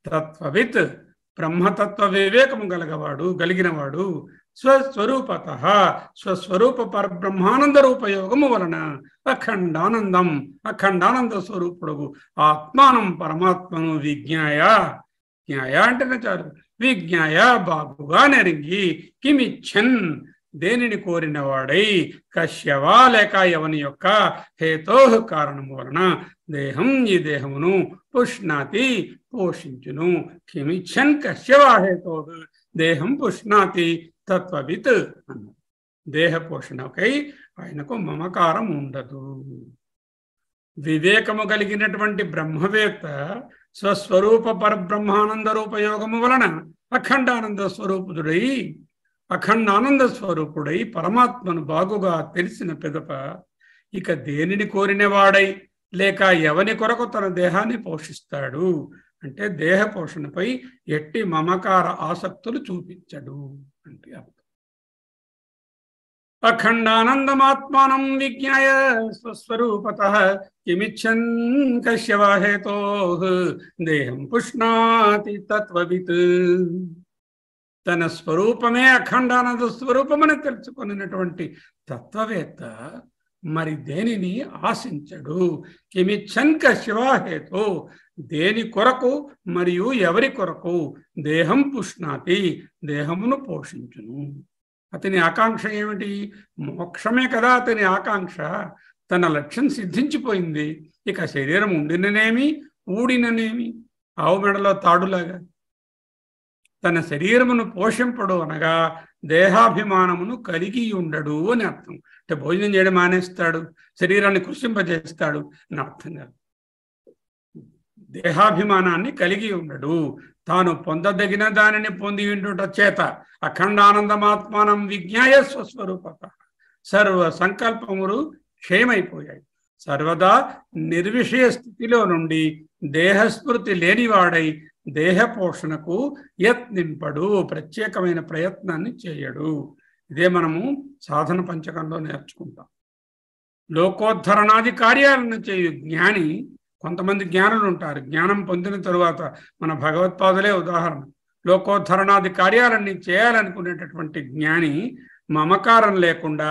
తత్వవిత్ బ్రహ్మతత్వ వివేకము గలగవాడు గలిగినవాడు స్వస్వరూపత స్వస్వరూప పరబ్రహ్మానంద రూపయోగము వలన అఖండానందం అఖండానంద స్వరూపుడు ఆత్మానం పరమాత్మను విజ్ఞాయ జ్ఞాయ అంటేనే చాలు విజ్ఞాయ బాగుగా నెరిగి కిమిచ్చన్ దేనిని కోరినవాడై కశ్యవా లేక యవని యొక్క హేతో కారణము వలన దేహం ఈ దేహమును పుష్ణాతి పోషించును కిమిచ్చన్ కశ్యవాహేతో దేహం పుష్ణాతి తత్వవిత్ అన్నారు దేహ పోషణకై ఆయనకు మమకారం ఉండదు వివేకము కలిగినటువంటి బ్రహ్మవేత్త స్వస్వరూప పరబ్రహ్మానంద రూపయోగము వలన అఖండానంద స్వరూపుడై అఖండానంద స్వరూపుడై పరమాత్మను బాగుగా తెలిసిన పిదప ఇక దేనిని కోరినవాడై లేక ఎవని కొరకు తన దేహాన్ని పోషిస్తాడు అంటే దేహ పోషణపై ఎట్టి మమకార ఆసక్తిలు చూపించడు అంటే అఖండానందమాత్మనమ్ విజ్ఞాయ స్వస్వరూపతః కిమిచ్ఛం కశ్యవాహేతోః దేహం పుష్ణాతి తత్వవితు తన స్వరూపమే అఖండానంద స్వరూపమనే తెలుసుకున్నటువంటి తత్వవేత్త మరి దేనిని ఆశించడు కిమిచ్ఛం కశ్యవాహేతో దేని కొరకు మరియు ఎవరి కొరకు దేహం పుష్ణాతి దేహమును పోషించును అతని ఆకాంక్ష ఏమిటి మోక్షమే కదా అతని ఆకాంక్ష తన లక్ష్యం సిద్ధించిపోయింది ఇక శరీరం ఉండిననేమి ఊడిననేమి ఆవు మెడలో తాడులాగా తన శరీరమును పోషింపడు అనగా దేహాభిమానమును కలిగి ఉండడు అని అర్థం అంటే భోజనం చేయడం మానేస్తాడు శరీరాన్ని కృషింపజేస్తాడు అని అర్థం కాదు దేహాభిమానాన్ని కలిగి ఉండడు తాను పొందదగిన దానిని పొంది ఉండుట చేత అఖండానందమాత్మానం విజ్ఞాయ స్వస్వరూపత సర్వ సంకల్పములు క్షేమైపోయాయి సర్వదా నిర్విషయ స్థితిలో నుండి దేహస్మృతి లేనివాడై దేహ పోషణకు యత్నింపడు ప్రత్యేకమైన ప్రయత్నాన్ని చేయడు ఇదే మనము సాధన పంచకంలో నేర్చుకుంటాం లోకోద్ధరణాది కార్యాలను చేయు జ్ఞాని కొంతమంది జ్ఞానులు ఉంటారు జ్ఞానం పొందిన తరువాత మన భగవత్పాదులే ఉదాహరణ లోకోద్ధరణాది కార్యాలన్నీ చేయాలనుకునేటటువంటి జ్ఞాని మమకారం లేకుండా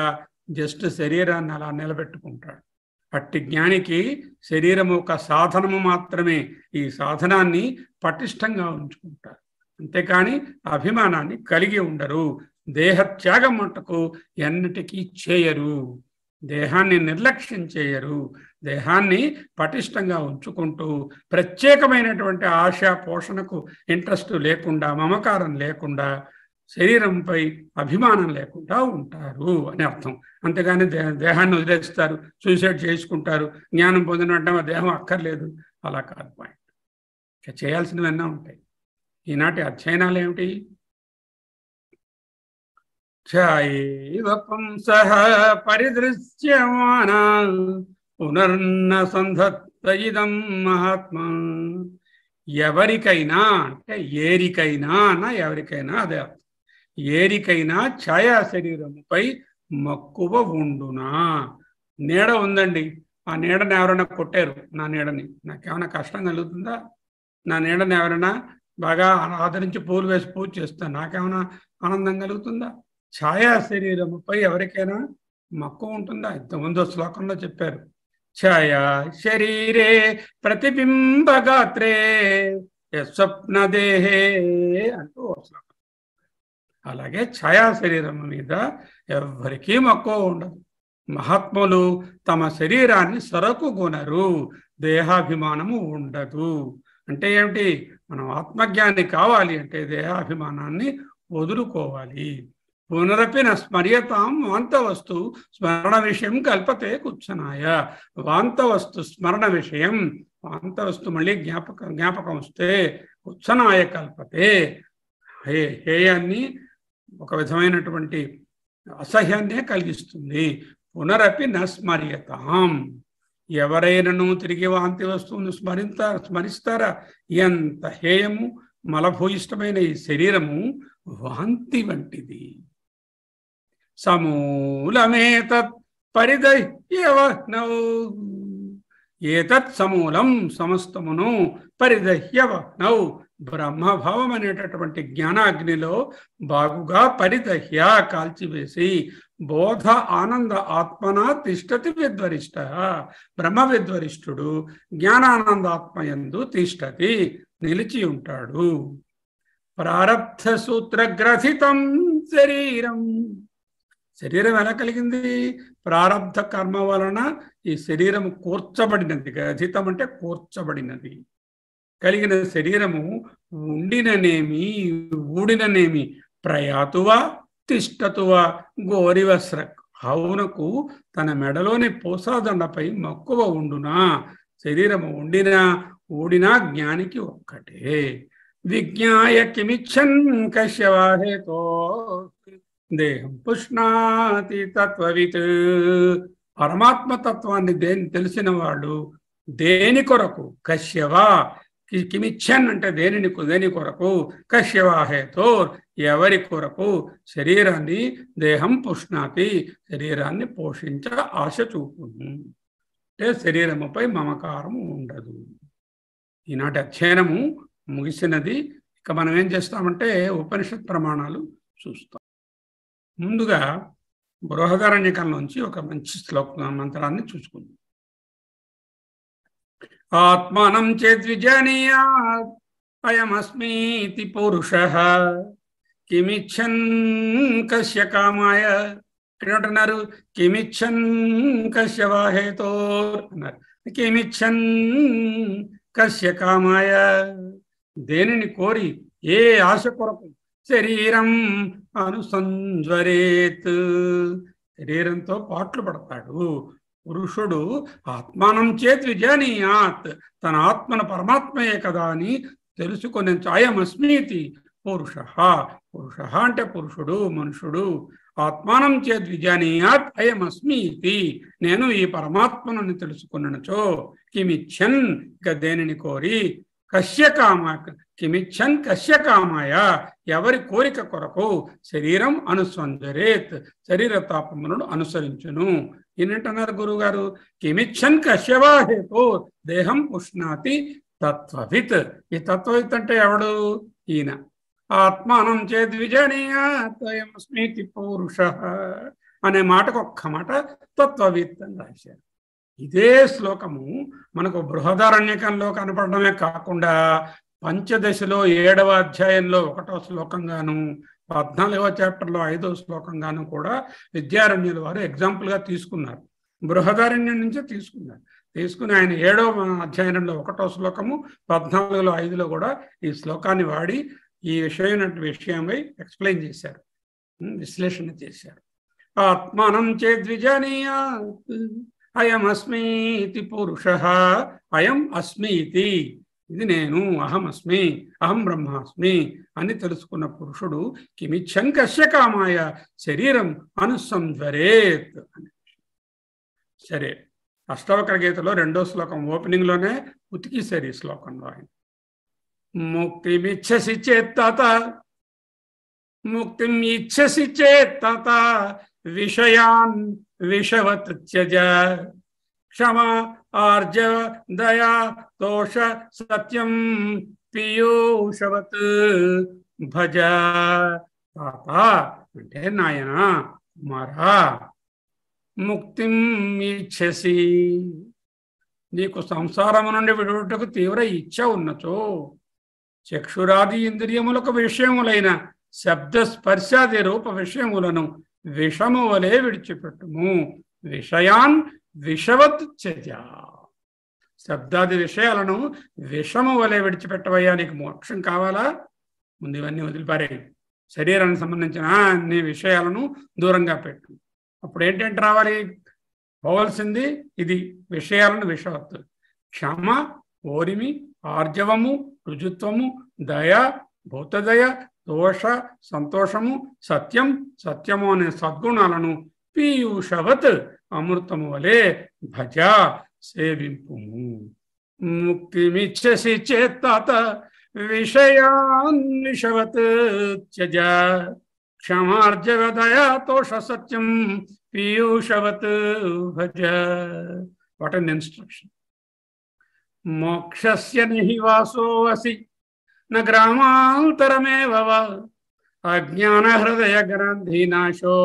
జస్ట్ శరీరాన్ని అలా నిలబెట్టుకుంటాడు అట్టి జ్ఞానికి శరీరం ఒక సాధనము మాత్రమే ఈ సాధనాన్ని పటిష్టంగా ఉంచుకుంటారు అంతేకాని అభిమానాన్ని కలిగి ఉండరు దేహత్యాగం మటుకు ఎన్నిటికీ చేయరు దేహాన్ని నిర్లక్ష్యం చేయరు దేహాన్ని పటిష్టంగా ఉంచుకుంటూ ప్రత్యేకమైనటువంటి ఆశ పోషణకు ఇంట్రెస్ట్ లేకుండా మమకారం లేకుండా శరీరంపై అభిమానం లేకుండా ఉంటారు అని అర్థం అంతేగాని దేహాన్ని వదిలేస్తారు సూసైడ్ చేసుకుంటారు జ్ఞానం పొందిన ఆ దేహం అక్కర్లేదు అలా కాదు పాయింట్ ఇక చేయాల్సినవన్నా ఉంటాయి ఈనాటి అధ్యయనాలు ఏమిటి ఛాయివ పరిదృశ్యమానా పునర్న ఇదం మహాత్మా ఎవరికైనా అంటే ఏరికైనా అన్న ఎవరికైనా అదే ఏరికైనా ఛాయా శరీరముపై మక్కువ ఉండునా నీడ ఉందండి ఆ నీడని ఎవరైనా కొట్టారు నా నీడని నాకేమైనా కష్టం కలుగుతుందా నా నీడని ఎవరైనా బాగా ఆదరించి పూలు వేసి పూజ చేస్తా నాకేమైనా ఆనందం కలుగుతుందా ఛాయా శరీరముపై ఎవరికైనా మక్కువ ఉంటుందా ఇంతకుముందు శ్లోకంలో చెప్పారు ఛాయా శరీరే ప్రతిబింబగాత్రే స్వప్న దేహే అంటూ అలాగే ఛాయా శరీరం మీద ఎవరికీ మక్కువ ఉండదు మహాత్ములు తమ శరీరాన్ని కొనరు దేహాభిమానము ఉండదు అంటే ఏమిటి మనం ఆత్మజ్ఞాని కావాలి అంటే దేహాభిమానాన్ని వదులుకోవాలి పునరపి వాంత వాంతవస్తు స్మరణ విషయం కల్పతే వాంత వాంతవస్తు స్మరణ విషయం వాంతవస్తు మళ్ళీ జ్ఞాపక జ్ఞాపకం వస్తే కుత్సనాయ కల్పతే హే హేయాన్ని ఒక విధమైనటువంటి అసహ్యాన్నే కలిగిస్తుంది పునరపి నస్మర్యతాం ఎవరైనను తిరిగి వాంతి వస్తువును స్మరింత స్మరిస్తారా ఎంత హేయము మలభూయిష్టమైన ఈ శరీరము వాంతి వంటిది సమూలమేతత్ పరిదహ్యవ నౌ ఏతత్ సమూలం సమస్తమును పరిదహ్యవ నౌ బ్రహ్మభావం అనేటటువంటి జ్ఞానాగ్నిలో బాగుగా పరిదహ్య కాల్చివేసి బోధ ఆనంద ఆత్మన తిష్టతి విద్వరిష్ట బ్రహ్మ విద్వరిష్ఠుడు జ్ఞానానందాత్మయందు తిష్టతి నిలిచి ఉంటాడు ప్రారబ్ధ సూత్రగ్రథితం శరీరం శరీరం ఎలా కలిగింది ప్రారంభ కర్మ వలన ఈ శరీరం కూర్చబడినది గజితం అంటే కూర్చబడినది కలిగిన శరీరము ఉండిననేమి ఊడిననేమి ప్రయాతువా తిష్టతువా గోరివస్రక్ అవునకు తన మెడలోని పోసాదండపై మక్కువ ఉండునా శరీరము ఉండినా ఊడినా జ్ఞానికి ఒక్కటే విజ్ఞాయ కిమిచ్చన్ కశ్యవాహేతో దేహం పుష్ణాతి తత్వవిత్ పరమాత్మ తత్వాన్ని దేని తెలిసిన వాళ్ళు దేని కొరకు కశ్యవా కిమిచ్చన్ అంటే దేనిని దేని కొరకు కశ్యవా హేతో ఎవరి కొరకు శరీరాన్ని దేహం పుష్ణాతి శరీరాన్ని పోషించ ఆశ చూపు అంటే శరీరముపై మమకారం ఉండదు ఈనాటి అధ్యయనము ముగిసినది ఇక మనం ఏం చేస్తామంటే ఉపనిషత్ ప్రమాణాలు చూస్తాం ముందుగా నుంచి ఒక మంచి శ్లోక మంత్రాన్ని చూసుకుందాం ఆత్మానం చేద్విజానీయా అయమస్మీతి పౌరుష కిమిచ్చన్ కశ్య కామాయ అంటున్నారు కిమిచ్చన్ కశ్య వాహేతో అన్నారు కిమిచ్చన్ కశ్య కామాయ దేనిని కోరి ఏ ఆశ కొరకు శరీరం అనుసంజ్వరేత్ శరీరంతో పాటలు పడతాడు పురుషుడు ఆత్మానం చేత్ విజానీయాత్ తన ఆత్మను పరమాత్మయే కదా అని తెలుసుకునే అయమస్మీతి పురుష పురుష అంటే పురుషుడు మనుషుడు ఆత్మానం చేత్ విజానీయాత్ అయమస్మీతి నేను ఈ పరమాత్మను తెలుసుకున్నచో కిమిచ్చన్ ఇక దేనిని కోరి కశ్య కిమిచ్చన్ కశ్య కామాయ ఎవరి కోరిక కొరకు శరీరం అనుసంధరేత్ శరీర తాపములను అనుసరించును ఏంటన్నారు గురుగారు కిమిచ్చన్ కశ్యవా హేతో దేహం ఉష్ణాతి తత్వవిత్ ఈ తత్వవిత్ అంటే ఎవడు ఈయన ఆత్మానం చేద్విజనీయాస్మితి పౌరుష అనే మాటకు ఒక్క మాట తత్వవిత్ అని రాశారు ఇదే శ్లోకము మనకు బృహదారణ్యకంలో కనపడమే కాకుండా పంచదశలో ఏడవ అధ్యాయంలో ఒకటో శ్లోకంగాను పద్నాలుగవ చాప్టర్లో ఐదవ శ్లోకంగాను కూడా విద్యారణ్యుల వారు ఎగ్జాంపుల్గా తీసుకున్నారు బృహదారణ్యం నుంచే తీసుకున్నారు తీసుకుని ఆయన ఏడవ అధ్యాయంలో ఒకటో శ్లోకము పద్నాలుగులో ఐదులో కూడా ఈ శ్లోకాన్ని వాడి ఈ విషయం విషయంపై ఎక్స్ప్లెయిన్ చేశారు విశ్లేషణ చేశారు ఆత్మానం చేద్విజానీయాత్ అయం అస్మి ఇది పురుష అయం అస్మి ఇది ఇది నేను అహమస్మి అహం బ్రహ్మాస్మి అని తెలుసుకున్న పురుషుడు కిమిచ్చం కశ్య కామాయ శరీరం అనుసంధ్వరేత్ అని సరే అష్టవక్ర గీతలో రెండో శ్లోకం ఓపెనింగ్ లోనే ఉతికి ఈ శ్లోకంలో ఆయన ముక్తిమిచ్చసి చేత ముక్తిం ఇచ్చసి చేత విషయాన్ విషవత్ త్యజ క్షమ ఆర్జ దయా తోష సత్యం పియూషవత్ భజ పాప అంటే నాయన మరా ముక్తిం ఇచ్చసి నీకు సంసారము నుండి విడుటకు తీవ్ర ఇచ్చ ఉన్నచో చక్షురాది ఇంద్రియములకు విషయములైన శబ్ద స్పర్శాది రూప విషయములను విషము వలె విడిచిపెట్టుము విషయాన్ విషవత్ చర్య శబ్దాది విషయాలను విషము వలె విడిచిపెట్టవయ్యా నీకు మోక్షం కావాలా ముందు ఇవన్నీ వదిలిపారే శరీరానికి సంబంధించిన అన్ని విషయాలను దూరంగా పెట్టు అప్పుడు ఏంటంటే రావాలి పోవలసింది ఇది విషయాలను విషవత్తు క్షమ ఓరిమి ఆర్జవము రుజుత్వము దయ భూతదయ దోష సంతోషము సత్యం సత్యము అనే సద్గుణాలను పీయూషవత్ అమృతము వలె భజ సేవింపుము ముక్తిమిచ్చసి చేత విషయాన్విషవత్ త్యజ క్షమార్జవదయాతోష సత్యం పీయూషవత్ భజ వాట్ అన్ ఇన్స్ట్రక్షన్ మోక్షస్య నహి అసి గ్రామాంతరమేవ అజ్ఞాన హృదయ గ్రంథినాశో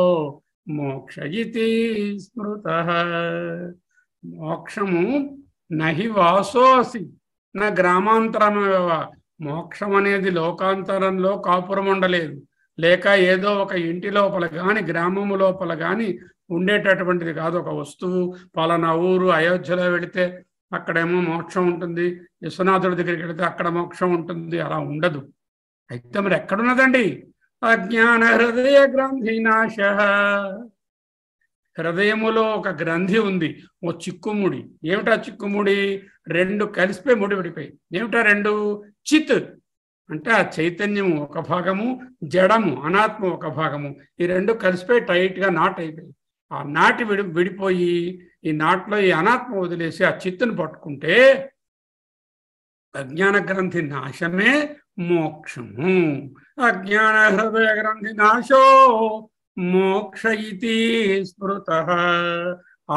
మోక్ష ఇది స్మృత మోక్షము నహి వాసోసి నా గ్రామాంతరమేవ మోక్షం అనేది లోకాంతరంలో కాపురం ఉండలేదు లేక ఏదో ఒక ఇంటి లోపల కాని గ్రామము లోపల కాని ఉండేటటువంటిది కాదు ఒక వస్తువు పలానా ఊరు అయోధ్యలో వెళితే అక్కడేమో మోక్షం ఉంటుంది విశ్వనాథుడి దగ్గరికి వెళితే అక్కడ మోక్షం ఉంటుంది అలా ఉండదు అయితే మరి ఎక్కడున్నదండి అజ్ఞాన హృదయ గ్రంథి నాశ హృదయములో ఒక గ్రంథి ఉంది ఓ చిక్కుముడి ఏమిటా చిక్కుముడి రెండు కలిసిపోయి ముడి విడిపోయి ఏమిటా రెండు చిత్ అంటే ఆ చైతన్యము ఒక భాగము జడము అనాత్మ ఒక భాగము ఈ రెండు కలిసిపోయి టైట్గా నాట్ అయిపోయి ఆ నాటి విడి విడిపోయి ఈ నాట్లో ఈ అనాత్మ వదిలేసి ఆ చిత్తును పట్టుకుంటే అజ్ఞాన గ్రంథి నాశమే మోక్షము అజ్ఞాన హృదయ గ్రంథి నాశో మోక్ష ఇది స్మృత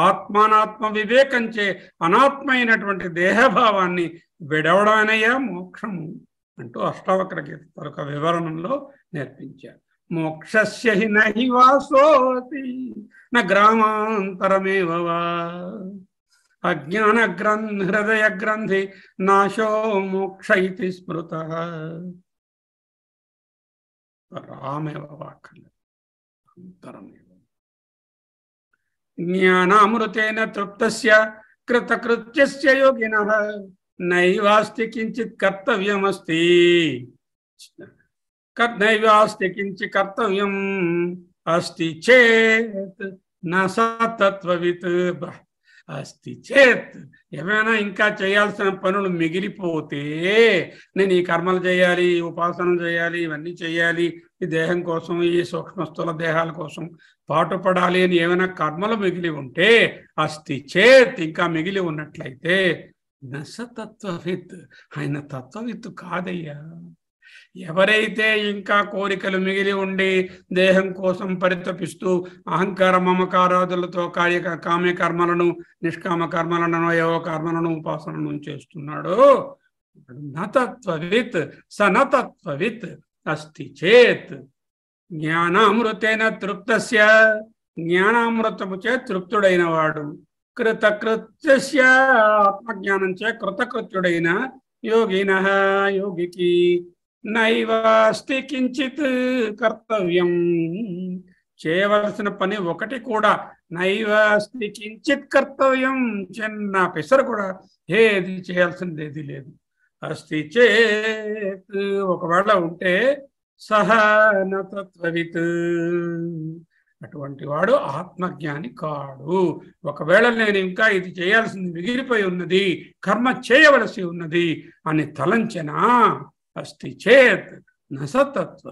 ఆత్మానాత్మ వివేకంచే అనాత్మైనటువంటి దేహభావాన్ని విడవడమేనయ్యా మోక్షము అంటూ అష్టావక్ర గీత వివరణలో నేర్పించారు मोक्ष से ही नहीं वासोति न ग्रामांतरमेव अज्ञान ग्रंथ हृदय ग्रंथि नाशो मोक्ष स्मृत रामेव वाखंड अंतरमेव ज्ञानामृतेन तृप्तस्य कृतकृत्यस्य योगिनः नैवास्ति किञ्चित् कर्तव्यमस्ति నైవాస్తి కర్తవ్యం అస్తి చేత్ నా అస్తి చేత్ ఏమైనా ఇంకా చేయాల్సిన పనులు మిగిలిపోతే నేను ఈ కర్మలు చేయాలి ఉపాసన చేయాలి ఇవన్నీ చేయాలి ఈ దేహం కోసం ఈ సూక్ష్మస్థుల దేహాల కోసం పాటుపడాలి అని ఏమైనా కర్మలు మిగిలి ఉంటే అస్తి చేత్ ఇంకా మిగిలి ఉన్నట్లయితే నసతత్వవిత్ ఆయన తత్వవిత్ కాదయ్యా ఎవరైతే ఇంకా కోరికలు మిగిలి ఉండి దేహం కోసం పరితపిస్తూ అహంకార మమకారాదులతో కార్య కామ్య కర్మలను నిష్కామ కర్మలను యోగ కర్మలను ఉపాసనను చేస్తున్నాడు నతత్వవిత్ సనతత్వవిత్ అస్తి చేత్ జ్ఞానామృతేన తృప్తస్య జ్ఞానామృతము చే తృప్తుడైన వాడు కృతకృత్య ఆత్మజ్ఞానం చే కృతకృత్యుడైన యోగిన యోగికి నైవాస్తి కించిత్ కర్తవ్యం చేయవలసిన పని ఒకటి కూడా నైవాస్తి కించిత్ కర్తవ్యం చిన్న పెసర కూడా ఏది చేయాల్సింది ఏది లేదు అస్తి చేత్ ఒకవేళ ఉంటే సహనతత్వవిత్ అటువంటి వాడు ఆత్మజ్ఞాని కాడు ఒకవేళ నేను ఇంకా ఇది చేయాల్సింది మిగిలిపోయి ఉన్నది కర్మ చేయవలసి ఉన్నది అని తలంచనా అస్తి చేత్ न सतत्व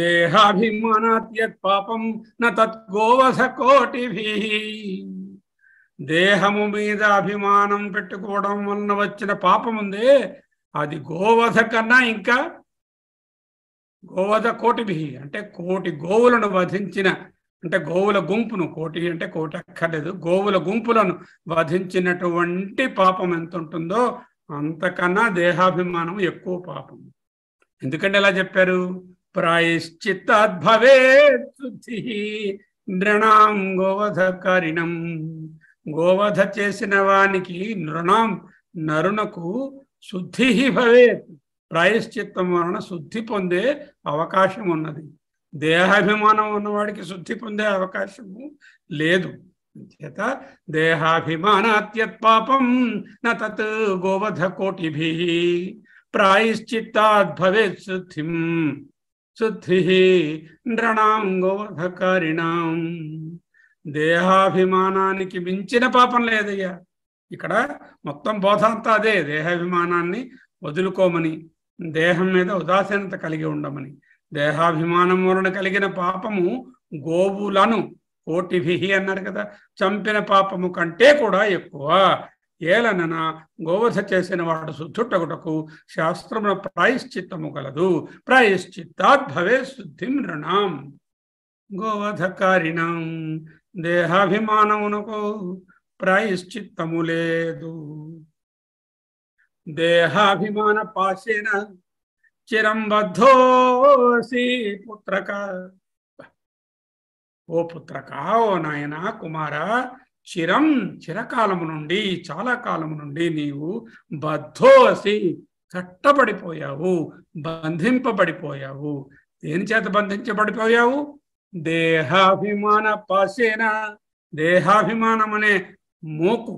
देहाभिमानात् यत् దేహము మీద అభిమానం పెట్టుకోవడం వలన వచ్చిన పాపం ఉందే అది గోవధ కన్నా ఇంకా గోవధ కోటిభి అంటే కోటి గోవులను వధించిన అంటే గోవుల గుంపును కోటి అంటే కోటి అక్కర్లేదు గోవుల గుంపులను వధించినటువంటి పాపం ఎంత ఉంటుందో అంతకన్నా దేహాభిమానం ఎక్కువ పాపం ఎందుకంటే ఎలా చెప్పారు ప్రాయశ్చిత్తాద్భవే శుద్ధి నృణాం కరిణం గోవధ చేసిన వానికి నృణాం నరునకు శుద్ధి భవే ప్రాయశ్చిత్తం వలన శుద్ధి పొందే అవకాశం ఉన్నది దేహాభిమానం ఉన్నవాడికి శుద్ధి పొందే అవకాశము లేదు చేత పాపం నత్ గోవధ కోటి ప్రాయిశ్చిత్తాద్ భవేత్ శుద్ధి శుద్ధి నృణాం గోవధకారిణాం దేహాభిమానానికి మించిన పాపం లేదయ్యా ఇక్కడ మొత్తం బోధ అంతా అదే దేహాభిమానాన్ని వదులుకోమని దేహం మీద ఉదాసీనత కలిగి ఉండమని దేహాభిమానం వలన కలిగిన పాపము గోవులను కోటిభిహి అన్నారు కదా చంపిన పాపము కంటే కూడా ఎక్కువ ఏలనన గోవధ చేసిన వాడు శుద్ధుటగుటకు శాస్త్రమున ప్రాయశ్చిత్తము గలదు ప్రాయశ్చిత్తాత్ భవే శుద్ధి నృణాం గోవధకారిణం దేహాభిమానమునకు ప్రాయశ్చిత్తము లేదు దేహాభిమాన పాశేన చిరంబద్ధోసి పుత్రక ఓ పుత్రక ఓ నాయన కుమార చిరం చిరకాలము నుండి చాలా కాలము నుండి నీవు బద్ధోసి కట్టబడిపోయావు బంధింపబడిపోయావు దేని చేత బంధించబడిపోయావు దేహాభిమాన పాసేన దేహాభిమానం అనే మోకు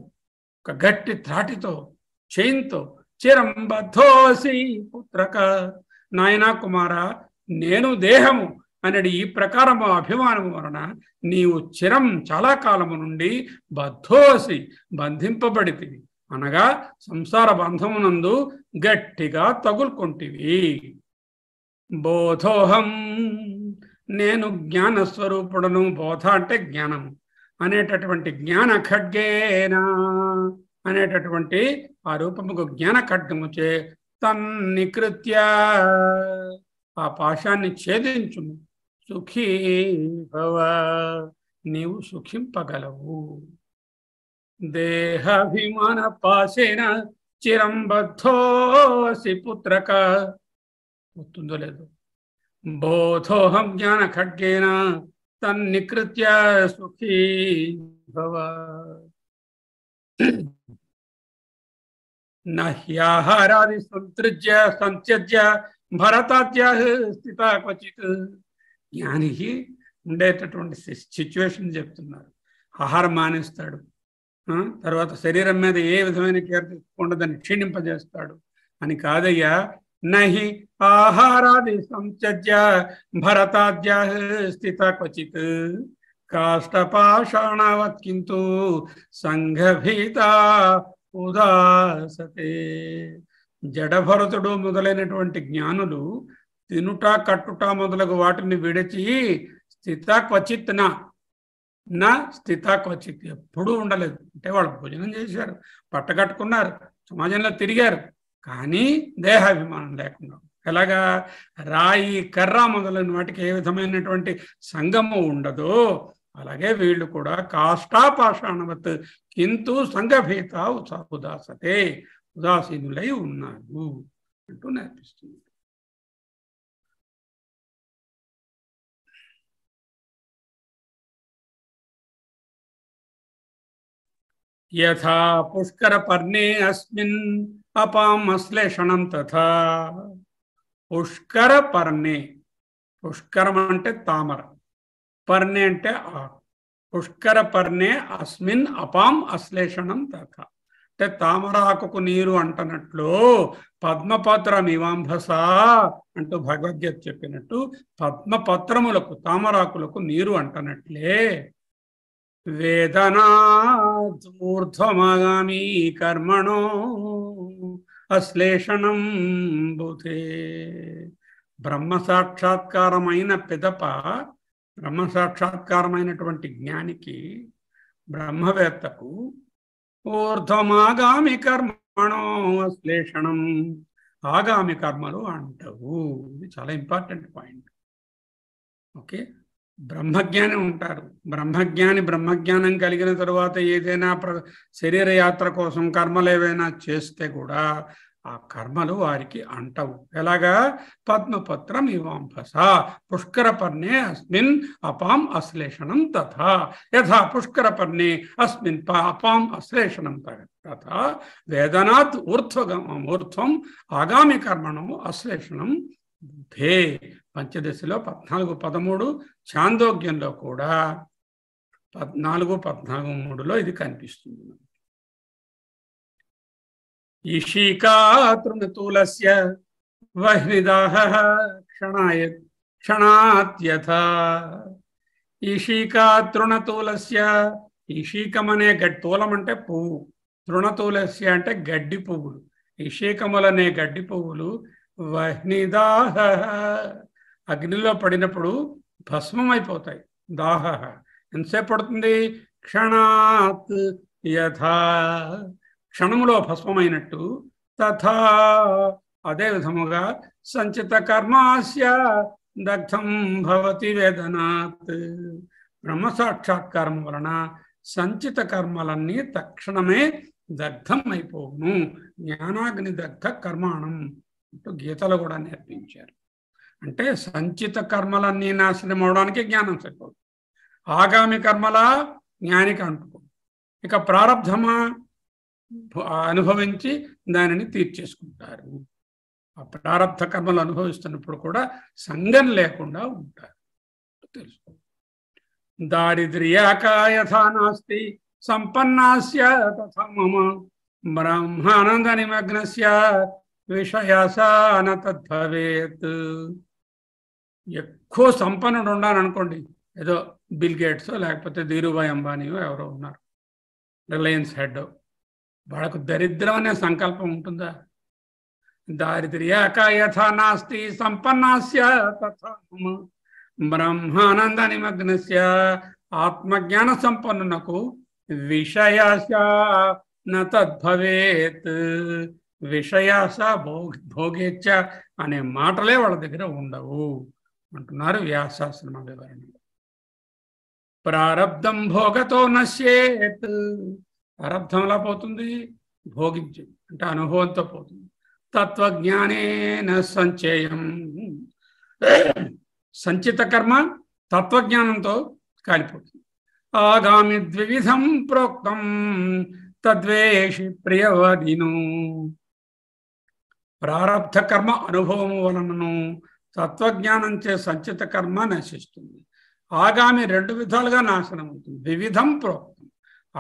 ఒక గట్టి త్రాటితో చేయింతో చిరం బద్ధోసి పుత్రక నాయనా కుమార నేను దేహము అనేది ఈ ప్రకారము అభిమానము వలన నీవు చిరం చాలా కాలము నుండి బద్ధోసి బంధింపబడితివి అనగా సంసార బంధమునందు గట్టిగా తగులుకుంటివి బోధోహం నేను జ్ఞాన స్వరూపుడను బోధ అంటే జ్ఞానము అనేటటువంటి జ్ఞాన ఖడ్గేనా అనేటటువంటి ఆ రూపముకు జ్ఞాన ఖడ్గముచే తన్నికృత్య ఆ పాశాన్ని ఛేదించుము सुखी भव नीव सुखिंपगल देहाभिमान पाशेन चिरंबद्धोसी पुत्र का बोधोहम ज्ञान खड्गेन तन्नीकृत्य सुखी भवा नह्याहारादि संतृज्य संत्यज्य भरता क्वचित జ్ఞానికి ఉండేటటువంటి సిచ్యువేషన్ చెప్తున్నారు ఆహారం మానేస్తాడు తర్వాత శరీరం మీద ఏ విధమైన కేర్ ఉండదని క్షీణింపజేస్తాడు అని కాదయ్యా నహి ఆహారాది సంత్య భరతాద్య స్థిత క్వచిత్ కాష్టపాషాణవత్కింతు సంఘభీత ఉదాసతే జడభరతుడు మొదలైనటువంటి జ్ఞానులు తినుట కట్టుట మొదలగు వాటిని విడిచి స్థిత క్వచిత్ నా స్థిత క్వచిత్ ఎప్పుడూ ఉండలేదు అంటే వాళ్ళు భోజనం చేశారు పట్టకట్టుకున్నారు సమాజంలో తిరిగారు కానీ దేహాభిమానం లేకుండా ఎలాగా రాయి కర్ర మొదలైన వాటికి ఏ విధమైనటువంటి సంగము ఉండదు అలాగే వీళ్ళు కూడా కాష్టాపాషాణవత్ కింటు సంఘభీత ఉదాసతే ఉదాసీనులై ఉన్నారు అంటూ నేర్పిస్తుంది యథా పుష్కర పర్ణే అస్మిన్ అపాం అశ్లేషణం తథా పుష్కర పర్ణే పుష్కరం అంటే తామర పర్ణే అంటే ఆ పుష్కర పర్ణే అస్మిన్ అపాం అశ్లేషణం తథ అంటే తామరాకుకు నీరు అంటనట్లు పద్మపత్రం ఇవాంభస అంటూ భగవద్గీత చెప్పినట్టు పద్మపత్రములకు తామరాకులకు నీరు అంటనట్లే వేదనాత్ కర్మణో అశ్లేషణం బుధే బ్రహ్మ సాక్షాత్కారమైన పిదప బ్రహ్మ సాక్షాత్కారమైనటువంటి జ్ఞానికి బ్రహ్మవేత్తకు ఊర్ధ్వమాగామి కర్మణో అశ్లేషణం ఆగామి కర్మలు అంటవు ఇది చాలా ఇంపార్టెంట్ పాయింట్ ఓకే బ్రహ్మజ్ఞాని ఉంటారు బ్రహ్మజ్ఞాని బ్రహ్మజ్ఞానం కలిగిన తరువాత ఏదైనా ప్ర శరీర యాత్ర కోసం కర్మలు ఏవైనా చేస్తే కూడా ఆ కర్మలు వారికి అంటవు ఎలాగా పద్మపత్రం ఇవాంభస పుష్కరపర్ణే అస్మిన్ అపాం అశ్లేషణం తథా యథా పుష్కరపర్ణే అస్మిన్ ప అపాం అశ్లేషణం తథ వేదనాత్ ఊర్ధ్వగం ఊర్ధ్వం ఆగామి కర్మణం అశ్లేషణం బుద్ధే పంచదశలో పద్నాలుగు పదమూడు చాందోగ్యంలో కూడా పద్నాలుగు పద్నాలుగు మూడులో ఇది కనిపిస్తుంది తూలస్య వహ్నిదాహ క్షణాయ క్షణాత్యథ ఈషికాతృణతూలస్య అనే గడ్డి తూలం అంటే పువ్వు తృణతూలస్య అంటే గడ్డి పువ్వులు ఈషీకములనే గడ్డి పువ్వులు వహ్నిదాహ అగ్నిలో పడినప్పుడు భస్మం అయిపోతాయి దాహ ఎంతసేపు పడుతుంది క్షణాత్ యథా క్షణములో భస్మమైనట్టు తథా అదే విధముగా సంచిత కర్మాస్య దగ్ధం భవతి వేదనాత్ బ్రహ్మ సాక్షాత్కారం వలన సంచిత కర్మలన్నీ తక్షణమే దగ్ధం అయిపోను జ్ఞానాగ్ని దగ్ధ కర్మాణం అంటూ గీతలు కూడా నేర్పించారు అంటే సంచిత కర్మలన్నీ నాశనం అవడానికి జ్ఞానం సరిపోదు ఆగామి కర్మల జ్ఞానికి అంటుకో ఇక ప్రారంధమా అనుభవించి దానిని తీర్చేసుకుంటారు ఆ ప్రారంధ కర్మలు అనుభవిస్తున్నప్పుడు కూడా సంగం లేకుండా ఉంటారు తెలుసుకో దారిద్ర్యాకాయథా నాస్తి సంపన్నాస్య తథా మమ బ్రహ్మానంద నిమగ్నస్య విషయాసాన భవేత్ ఎక్కువ సంపన్నుడు ఉండాలని అనుకోండి ఏదో బిల్ గేట్స్ లేకపోతే ధీరుభాయ్ అంబానీయో ఎవరో ఉన్నారు రిలయన్స్ హెడ్ వాళ్ళకు దరిద్రం అనే సంకల్పం ఉంటుందా దారిద్ర్యాక యథా నాస్తి సంపన్నాస్య బ్రహ్మానంద నిమగ్నస్య ఆత్మజ్ఞాన సంపన్నునకు విషయాశ నద్భవేత్ విషయాశ భోగేచ్ఛ అనే మాటలే వాళ్ళ దగ్గర ఉండవు అంటున్నారు వ్యాసాశ్రమ వివరణ ప్రారబ్ధం భోగతో నశ్యేత్ ప్రారంధం ఎలా పోతుంది భోగించి అంటే అనుభవంతో పోతుంది తత్వజ్ఞానేన సంచయం సంచిత కర్మ తత్వజ్ఞానంతో కాలిపోతుంది ఆగామి ద్విధం ప్రోక్తం తద్వేషి ప్రియవదిను ప్రారంధ కర్మ అనుభవము వలనను తత్వజ్ఞానంచే సంచిత కర్మ నశిస్తుంది ఆగామి రెండు విధాలుగా నాశనం అవుతుంది వివిధం ప్రోక్తం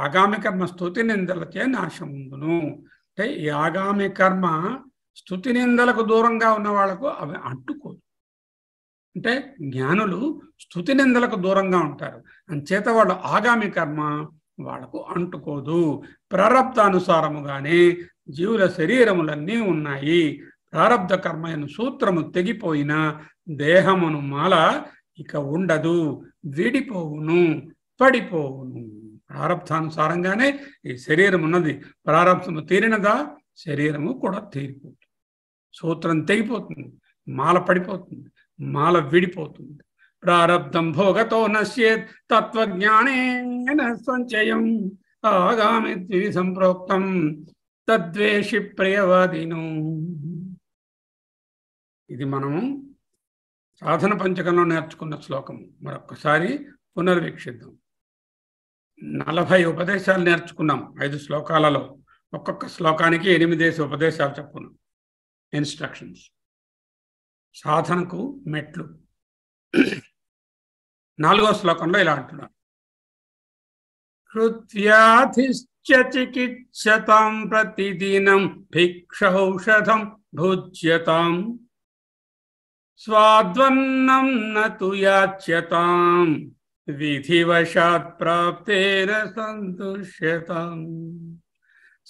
ఆగామి కర్మ స్థుతి నిందలకే నాశనం ఉందును అంటే ఈ ఆగామి కర్మ స్థుతి నిందలకు దూరంగా ఉన్న వాళ్లకు అవి అంటుకోదు అంటే జ్ఞానులు స్థుతి నిందలకు దూరంగా ఉంటారు అందుచేత వాళ్ళు ఆగామి కర్మ వాళ్లకు అంటుకోదు ప్రారంభానుసారముగానే జీవుల శరీరములన్నీ ఉన్నాయి ప్రారంధ కర్మైన సూత్రము తెగిపోయిన దేహమును మాల ఇక ఉండదు విడిపోవును పడిపోవును ప్రారంధానుసారంగానే ఈ శరీరం ఉన్నది ప్రారంభము తీరినదా శరీరము కూడా తీరిపోతుంది సూత్రం తెగిపోతుంది మాల పడిపోతుంది మాల విడిపోతుంది ప్రారంధం భోగతో నశ్యే తత్వజ్ఞానేన సంచయం ఆగామి ద్వి సంప్రోక్తం తద్వేషి ప్రియవాదిను ఇది మనము సాధన పంచకంలో నేర్చుకున్న శ్లోకం మరొక్కసారి పునర్వీక్షిద్దాం నలభై ఉపదేశాలు నేర్చుకున్నాం ఐదు శ్లోకాలలో ఒక్కొక్క శ్లోకానికి ఎనిమిదేసి ఉపదేశాలు చెప్పుకున్నాం ఇన్స్ట్రక్షన్స్ సాధనకు మెట్లు నాలుగో శ్లోకంలో ఇలా అంటున్నారు కృత్యాధిశ్చికిత్సతాం ప్రతిదినం భిక్షౌషధం భుజ్యతాం स्वाद्वन्नं न तु याच्यताम् विधिवशात् प्राप्तेन सन्तुष्यताम्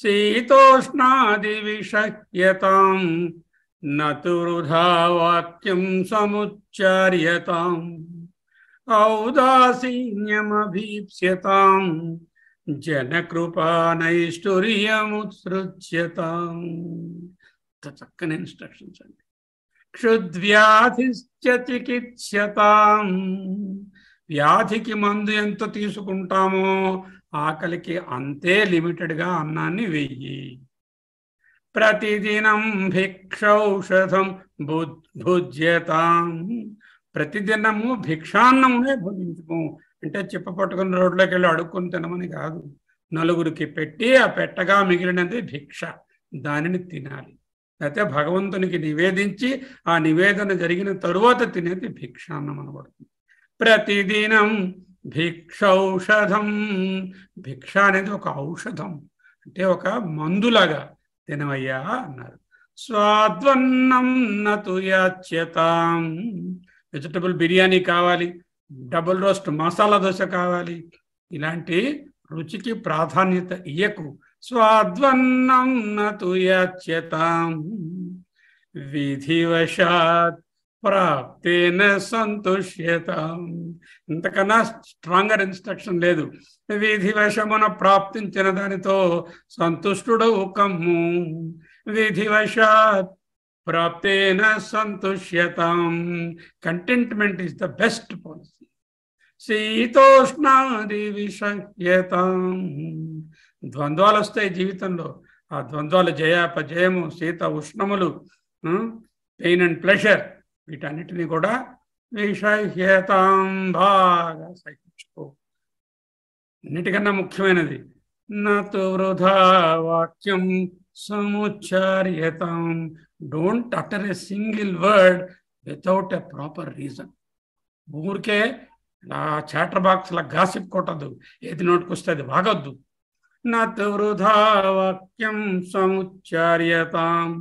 शीतोष्णादिविषह्यताम् न तु वृथा वाक्यं समुच्चार्यताम् औदासीन्यमभीप्स्यताम् जनकृपा नैष्टुर्यमुत्सृज्यताम् చక్కని ఇన్స్ట్రక్షన్స్ అండి క్షుద్వ్యాధిశ్చ చికిత్సత వ్యాధికి మందు ఎంత తీసుకుంటామో ఆకలికి అంతే లిమిటెడ్గా అన్నాన్ని వెయ్యి ప్రతిదినం భిక్షౌషధం భుజ్యత ప్రతిదినము భిక్షాన్నమునే భుజించము అంటే చిప్ప పట్టుకుని రోడ్లోకి వెళ్ళి అడుక్కుని తినమని కాదు నలుగురికి పెట్టి ఆ పెట్టగా మిగిలినది భిక్ష దానిని తినాలి లేకపోతే భగవంతునికి నివేదించి ఆ నివేదన జరిగిన తరువాత తినేది భిక్షాన్నం అనబడుతుంది ప్రతిదినం భిక్షౌషధం భిక్ష అనేది ఒక ఔషధం అంటే ఒక మందులాగా తినవయ్యా అన్నారు స్వాద్వన్నం నతు వెజిటబుల్ బిర్యానీ కావాలి డబుల్ రోస్ట్ మసాలా దోశ కావాలి ఇలాంటి రుచికి ప్రాధాన్యత ఇయ్యకు స్వాద్వన్నం నతు యాచ్యతాం విధివశాత్ ప్రాప్తేన సంతోష్యత ఇంతకన్నా స్ట్రాంగర్ ఇన్స్ట్రక్షన్ లేదు విధివశమున ప్రాప్తించిన దానితో సంతుష్టుడవు కమ్ము విధివశాత్ ప్రాప్తేన సంతోష్యత contentment is the best policy శీతోష్ణాది విషయతం ద్వంద్వాలు వస్తాయి జీవితంలో ఆ ద్వంద్వాలు జయాపజయము శీత ఉష్ణములు పెయిన్ అండ్ ప్లెషర్ వీటన్నిటిని కూడా విషహ్యతాం బాగా సహించుకో అన్నిటికన్నా ముఖ్యమైనది నాతు వృధా వాక్యం సముచ్చార్యతాం don't utter a single word without a proper reason ఊరికే ఇలా చాటర్ బాక్స్లో గాసిప్ కొట్టద్దు ఏది నోటికి వస్తే అది వాగొద్దు నృధా వాక్యం సముచ్చార్యతాం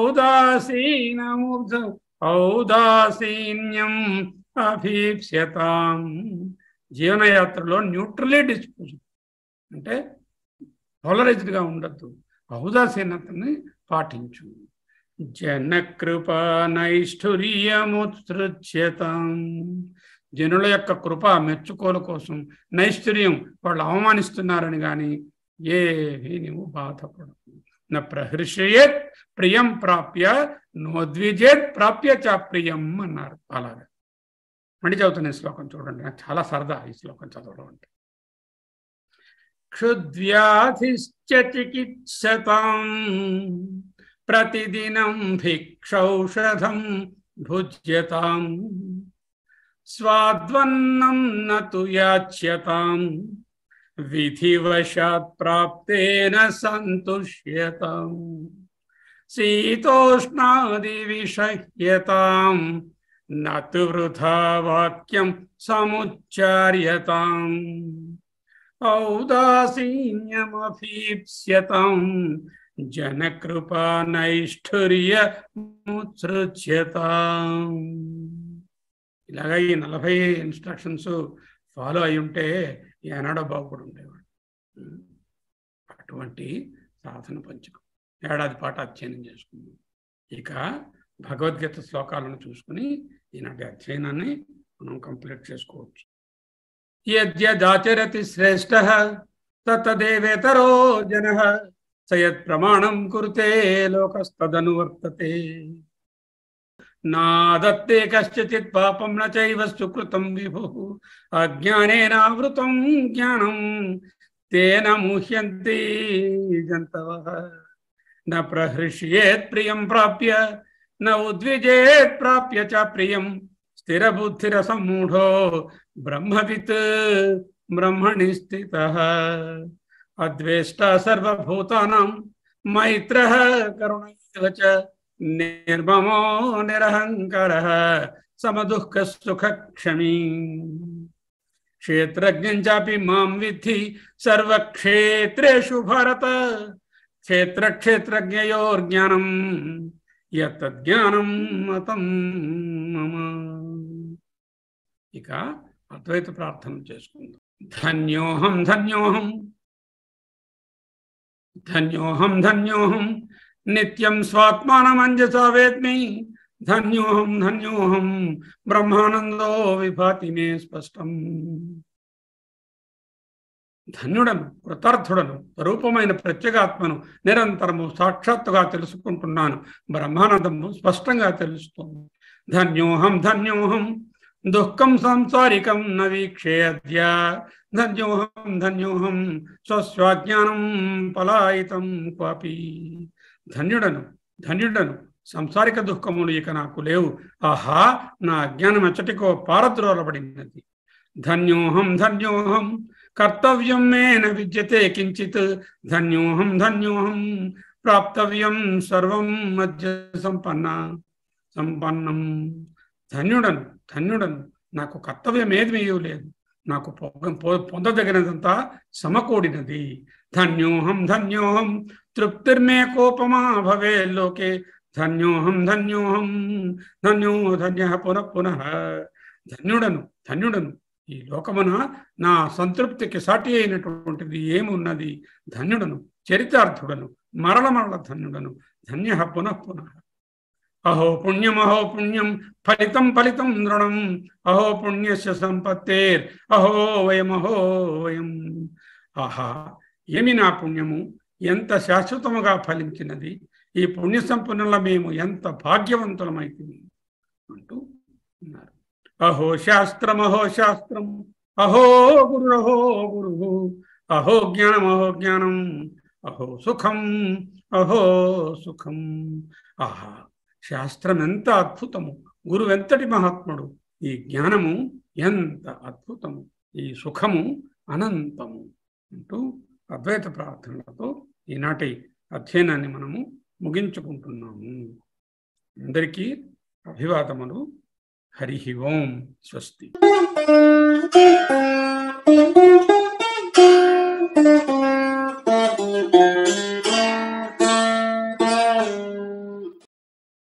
ఔదాసీనము ఔదాసీన్యం అభీప్స్యతాం జీవనయాత్రలో న్యూట్రలీ డిస్పోజన్ అంటే పోలరైజ్డ్గా ఉండద్దు ఔదాసీనతని పాటించు జనకృపా నైష్ఠుర్యముత్సృత్యత జనుల యొక్క కృప మెచ్చుకోలు కోసం నైశ్చర్యం వాళ్ళు అవమానిస్తున్నారని కానీ ఏ నువ్వు బాధపడు నా ప్రహర్షయేత్ ప్రియం ప్రాప్య నోద్విజేత్ ప్రాప్య చ ప్రియం అన్నారు అలాగా మళ్ళీ చదువుతున్న శ్లోకం చూడండి నాకు చాలా సరదా ఈ శ్లోకం చదవడం అంటే క్షుద్వ్యాధిశ్చ చికిత్సతాం ప్రతిదినం భిక్షౌషధం భుజ్యతాం स्वाद्वन्नं न तु याच्यताम् विधिवशात् प्राप्तेन सन्तुष्यताम् शीतोष्णादिविषह्यताम् न तु वृथा वाक्यम समुच्चार्यता औदासीन्यमभीप्स्यताम् जनकृपा मुत्सृज्यता ఇలాగ ఈ నలభై ఇన్స్ట్రక్షన్స్ ఫాలో అయి ఉంటే ఏనాడో బాగుపడి ఉండేవాడు అటువంటి సాధన పంచకం ఏడాది పాటు అధ్యయనం చేసుకుంది ఇక భగవద్గీత శ్లోకాలను చూసుకుని ఈనాటి అధ్యయనాన్ని మనం కంప్లీట్ చేసుకోవచ్చు యజ్ఞాచరతి శ్రేష్ఠ తేవేతరో జన సయత్ ప్రమాణం కురుతే లోకస్తదనువర్తతే नादत्ते कस्यचित् पापं न चैव सुकृतं विभुः अज्ञानेनावृतं ज्ञानं तेन मुह्यन्ति जन्तवः न प्रहृष्येत् प्रियं प्राप्य न उद्विजेत् प्राप्य च प्रियं स्थिरबुद्धिरसम्मूढो ब्रह्मवित् ब्रह्मणि स्थितः अद्वेष्टा सर्वभूतानां मैत्रः करुणैव च निर्ममो निरहंकर समदुःख सुख क्षमी क्षेत्रज्ञापि माम विधि सर्वक्षेत्रेषु भरत क्षेत्र क्षेत्र यज्ञानम मतम मम ఇక అద్వైత ప్రార్థన చేసుకుందాం धन्योहम ధన్యోహం ధన్యోహం ధన్యోహం నిత్యం స్వాత్మానమంజసా వేత్మి ధన్యోహం ధన్యోహం బ్రహ్మానందో విభాతి మే స్పష్టం ధన్యుడను కృతార్థుడను రూపమైన ప్రత్యేగాత్మను నిరంతరము సాక్షాత్తుగా తెలుసుకుంటున్నాను బ్రహ్మానందము స్పష్టంగా తెలుస్తుంది ధన్యోహం ధన్యోహం దుఃఖం సాంసారికం నవీక్షేద్య ధన్యోహం ధన్యోహం స్వస్వాజ్ఞానం పలాయితం క్వాపి ధన్యుడను ధన్యుడను సంసారిక దుఃఖములు ఇక నాకు లేవు ఆహా నా అజ్ఞానం ఎచ్చటికో పారద్రోలబడినది ధన్యోహం ధన్యోహం కర్తవ్యం మేన విద్యతే కించిత్ ధన్యోహం ధన్యోహం ప్రాప్తవ్యం సర్వం మధ్య సంపన్న సంపన్నం ధన్యుడను ధన్యుడను నాకు కర్తవ్యం ఏది మేయూ లేదు నాకు పొందదగినదంతా సమకూడినది ధన్యోహం ధన్యోహం తృప్తిర్మే కోపమా భవే లోకే ధన్యోహం ధన్యోహం ధన్యో ధన్య పునః పునః ధన్యుడను ధన్యుడను ఈ లోకమున నా సంతృప్తికి సాటి అయినటువంటిది ఏమున్నది ధన్యుడను చరితార్థుడను మరల మరల ధన్యుడను ధన్య పునః పునః అహో పుణ్యం అహో పుణ్యం ఫలితం ఫలితం నృణం అహో పుణ్యస్య సంపత్తేర్ అహో వయమహో వయం ఆహా ఏమి నా పుణ్యము ఎంత శాశ్వతముగా ఫలించినది ఈ పుణ్య సంపన్నుల మేము ఎంత భాగ్యవంతులమైతుంది అంటూ ఉన్నారు అహో శాస్త్రం అహో శాస్త్రం అహో గురు అహో గురు అహో జ్ఞానం అహో జ్ఞానం అహో సుఖం అహో సుఖం ఆహా శాస్త్రం ఎంత అద్భుతము గురువు ఎంతటి మహాత్ముడు ఈ జ్ఞానము ఎంత అద్భుతము ఈ సుఖము అనంతము అంటూ అద్వైత ప్రార్థనలతో ఈనాటి అధ్యయనాన్ని మనము ముగించుకుంటున్నాము అందరికీ అభివాదములు హరి ఓం స్వస్తి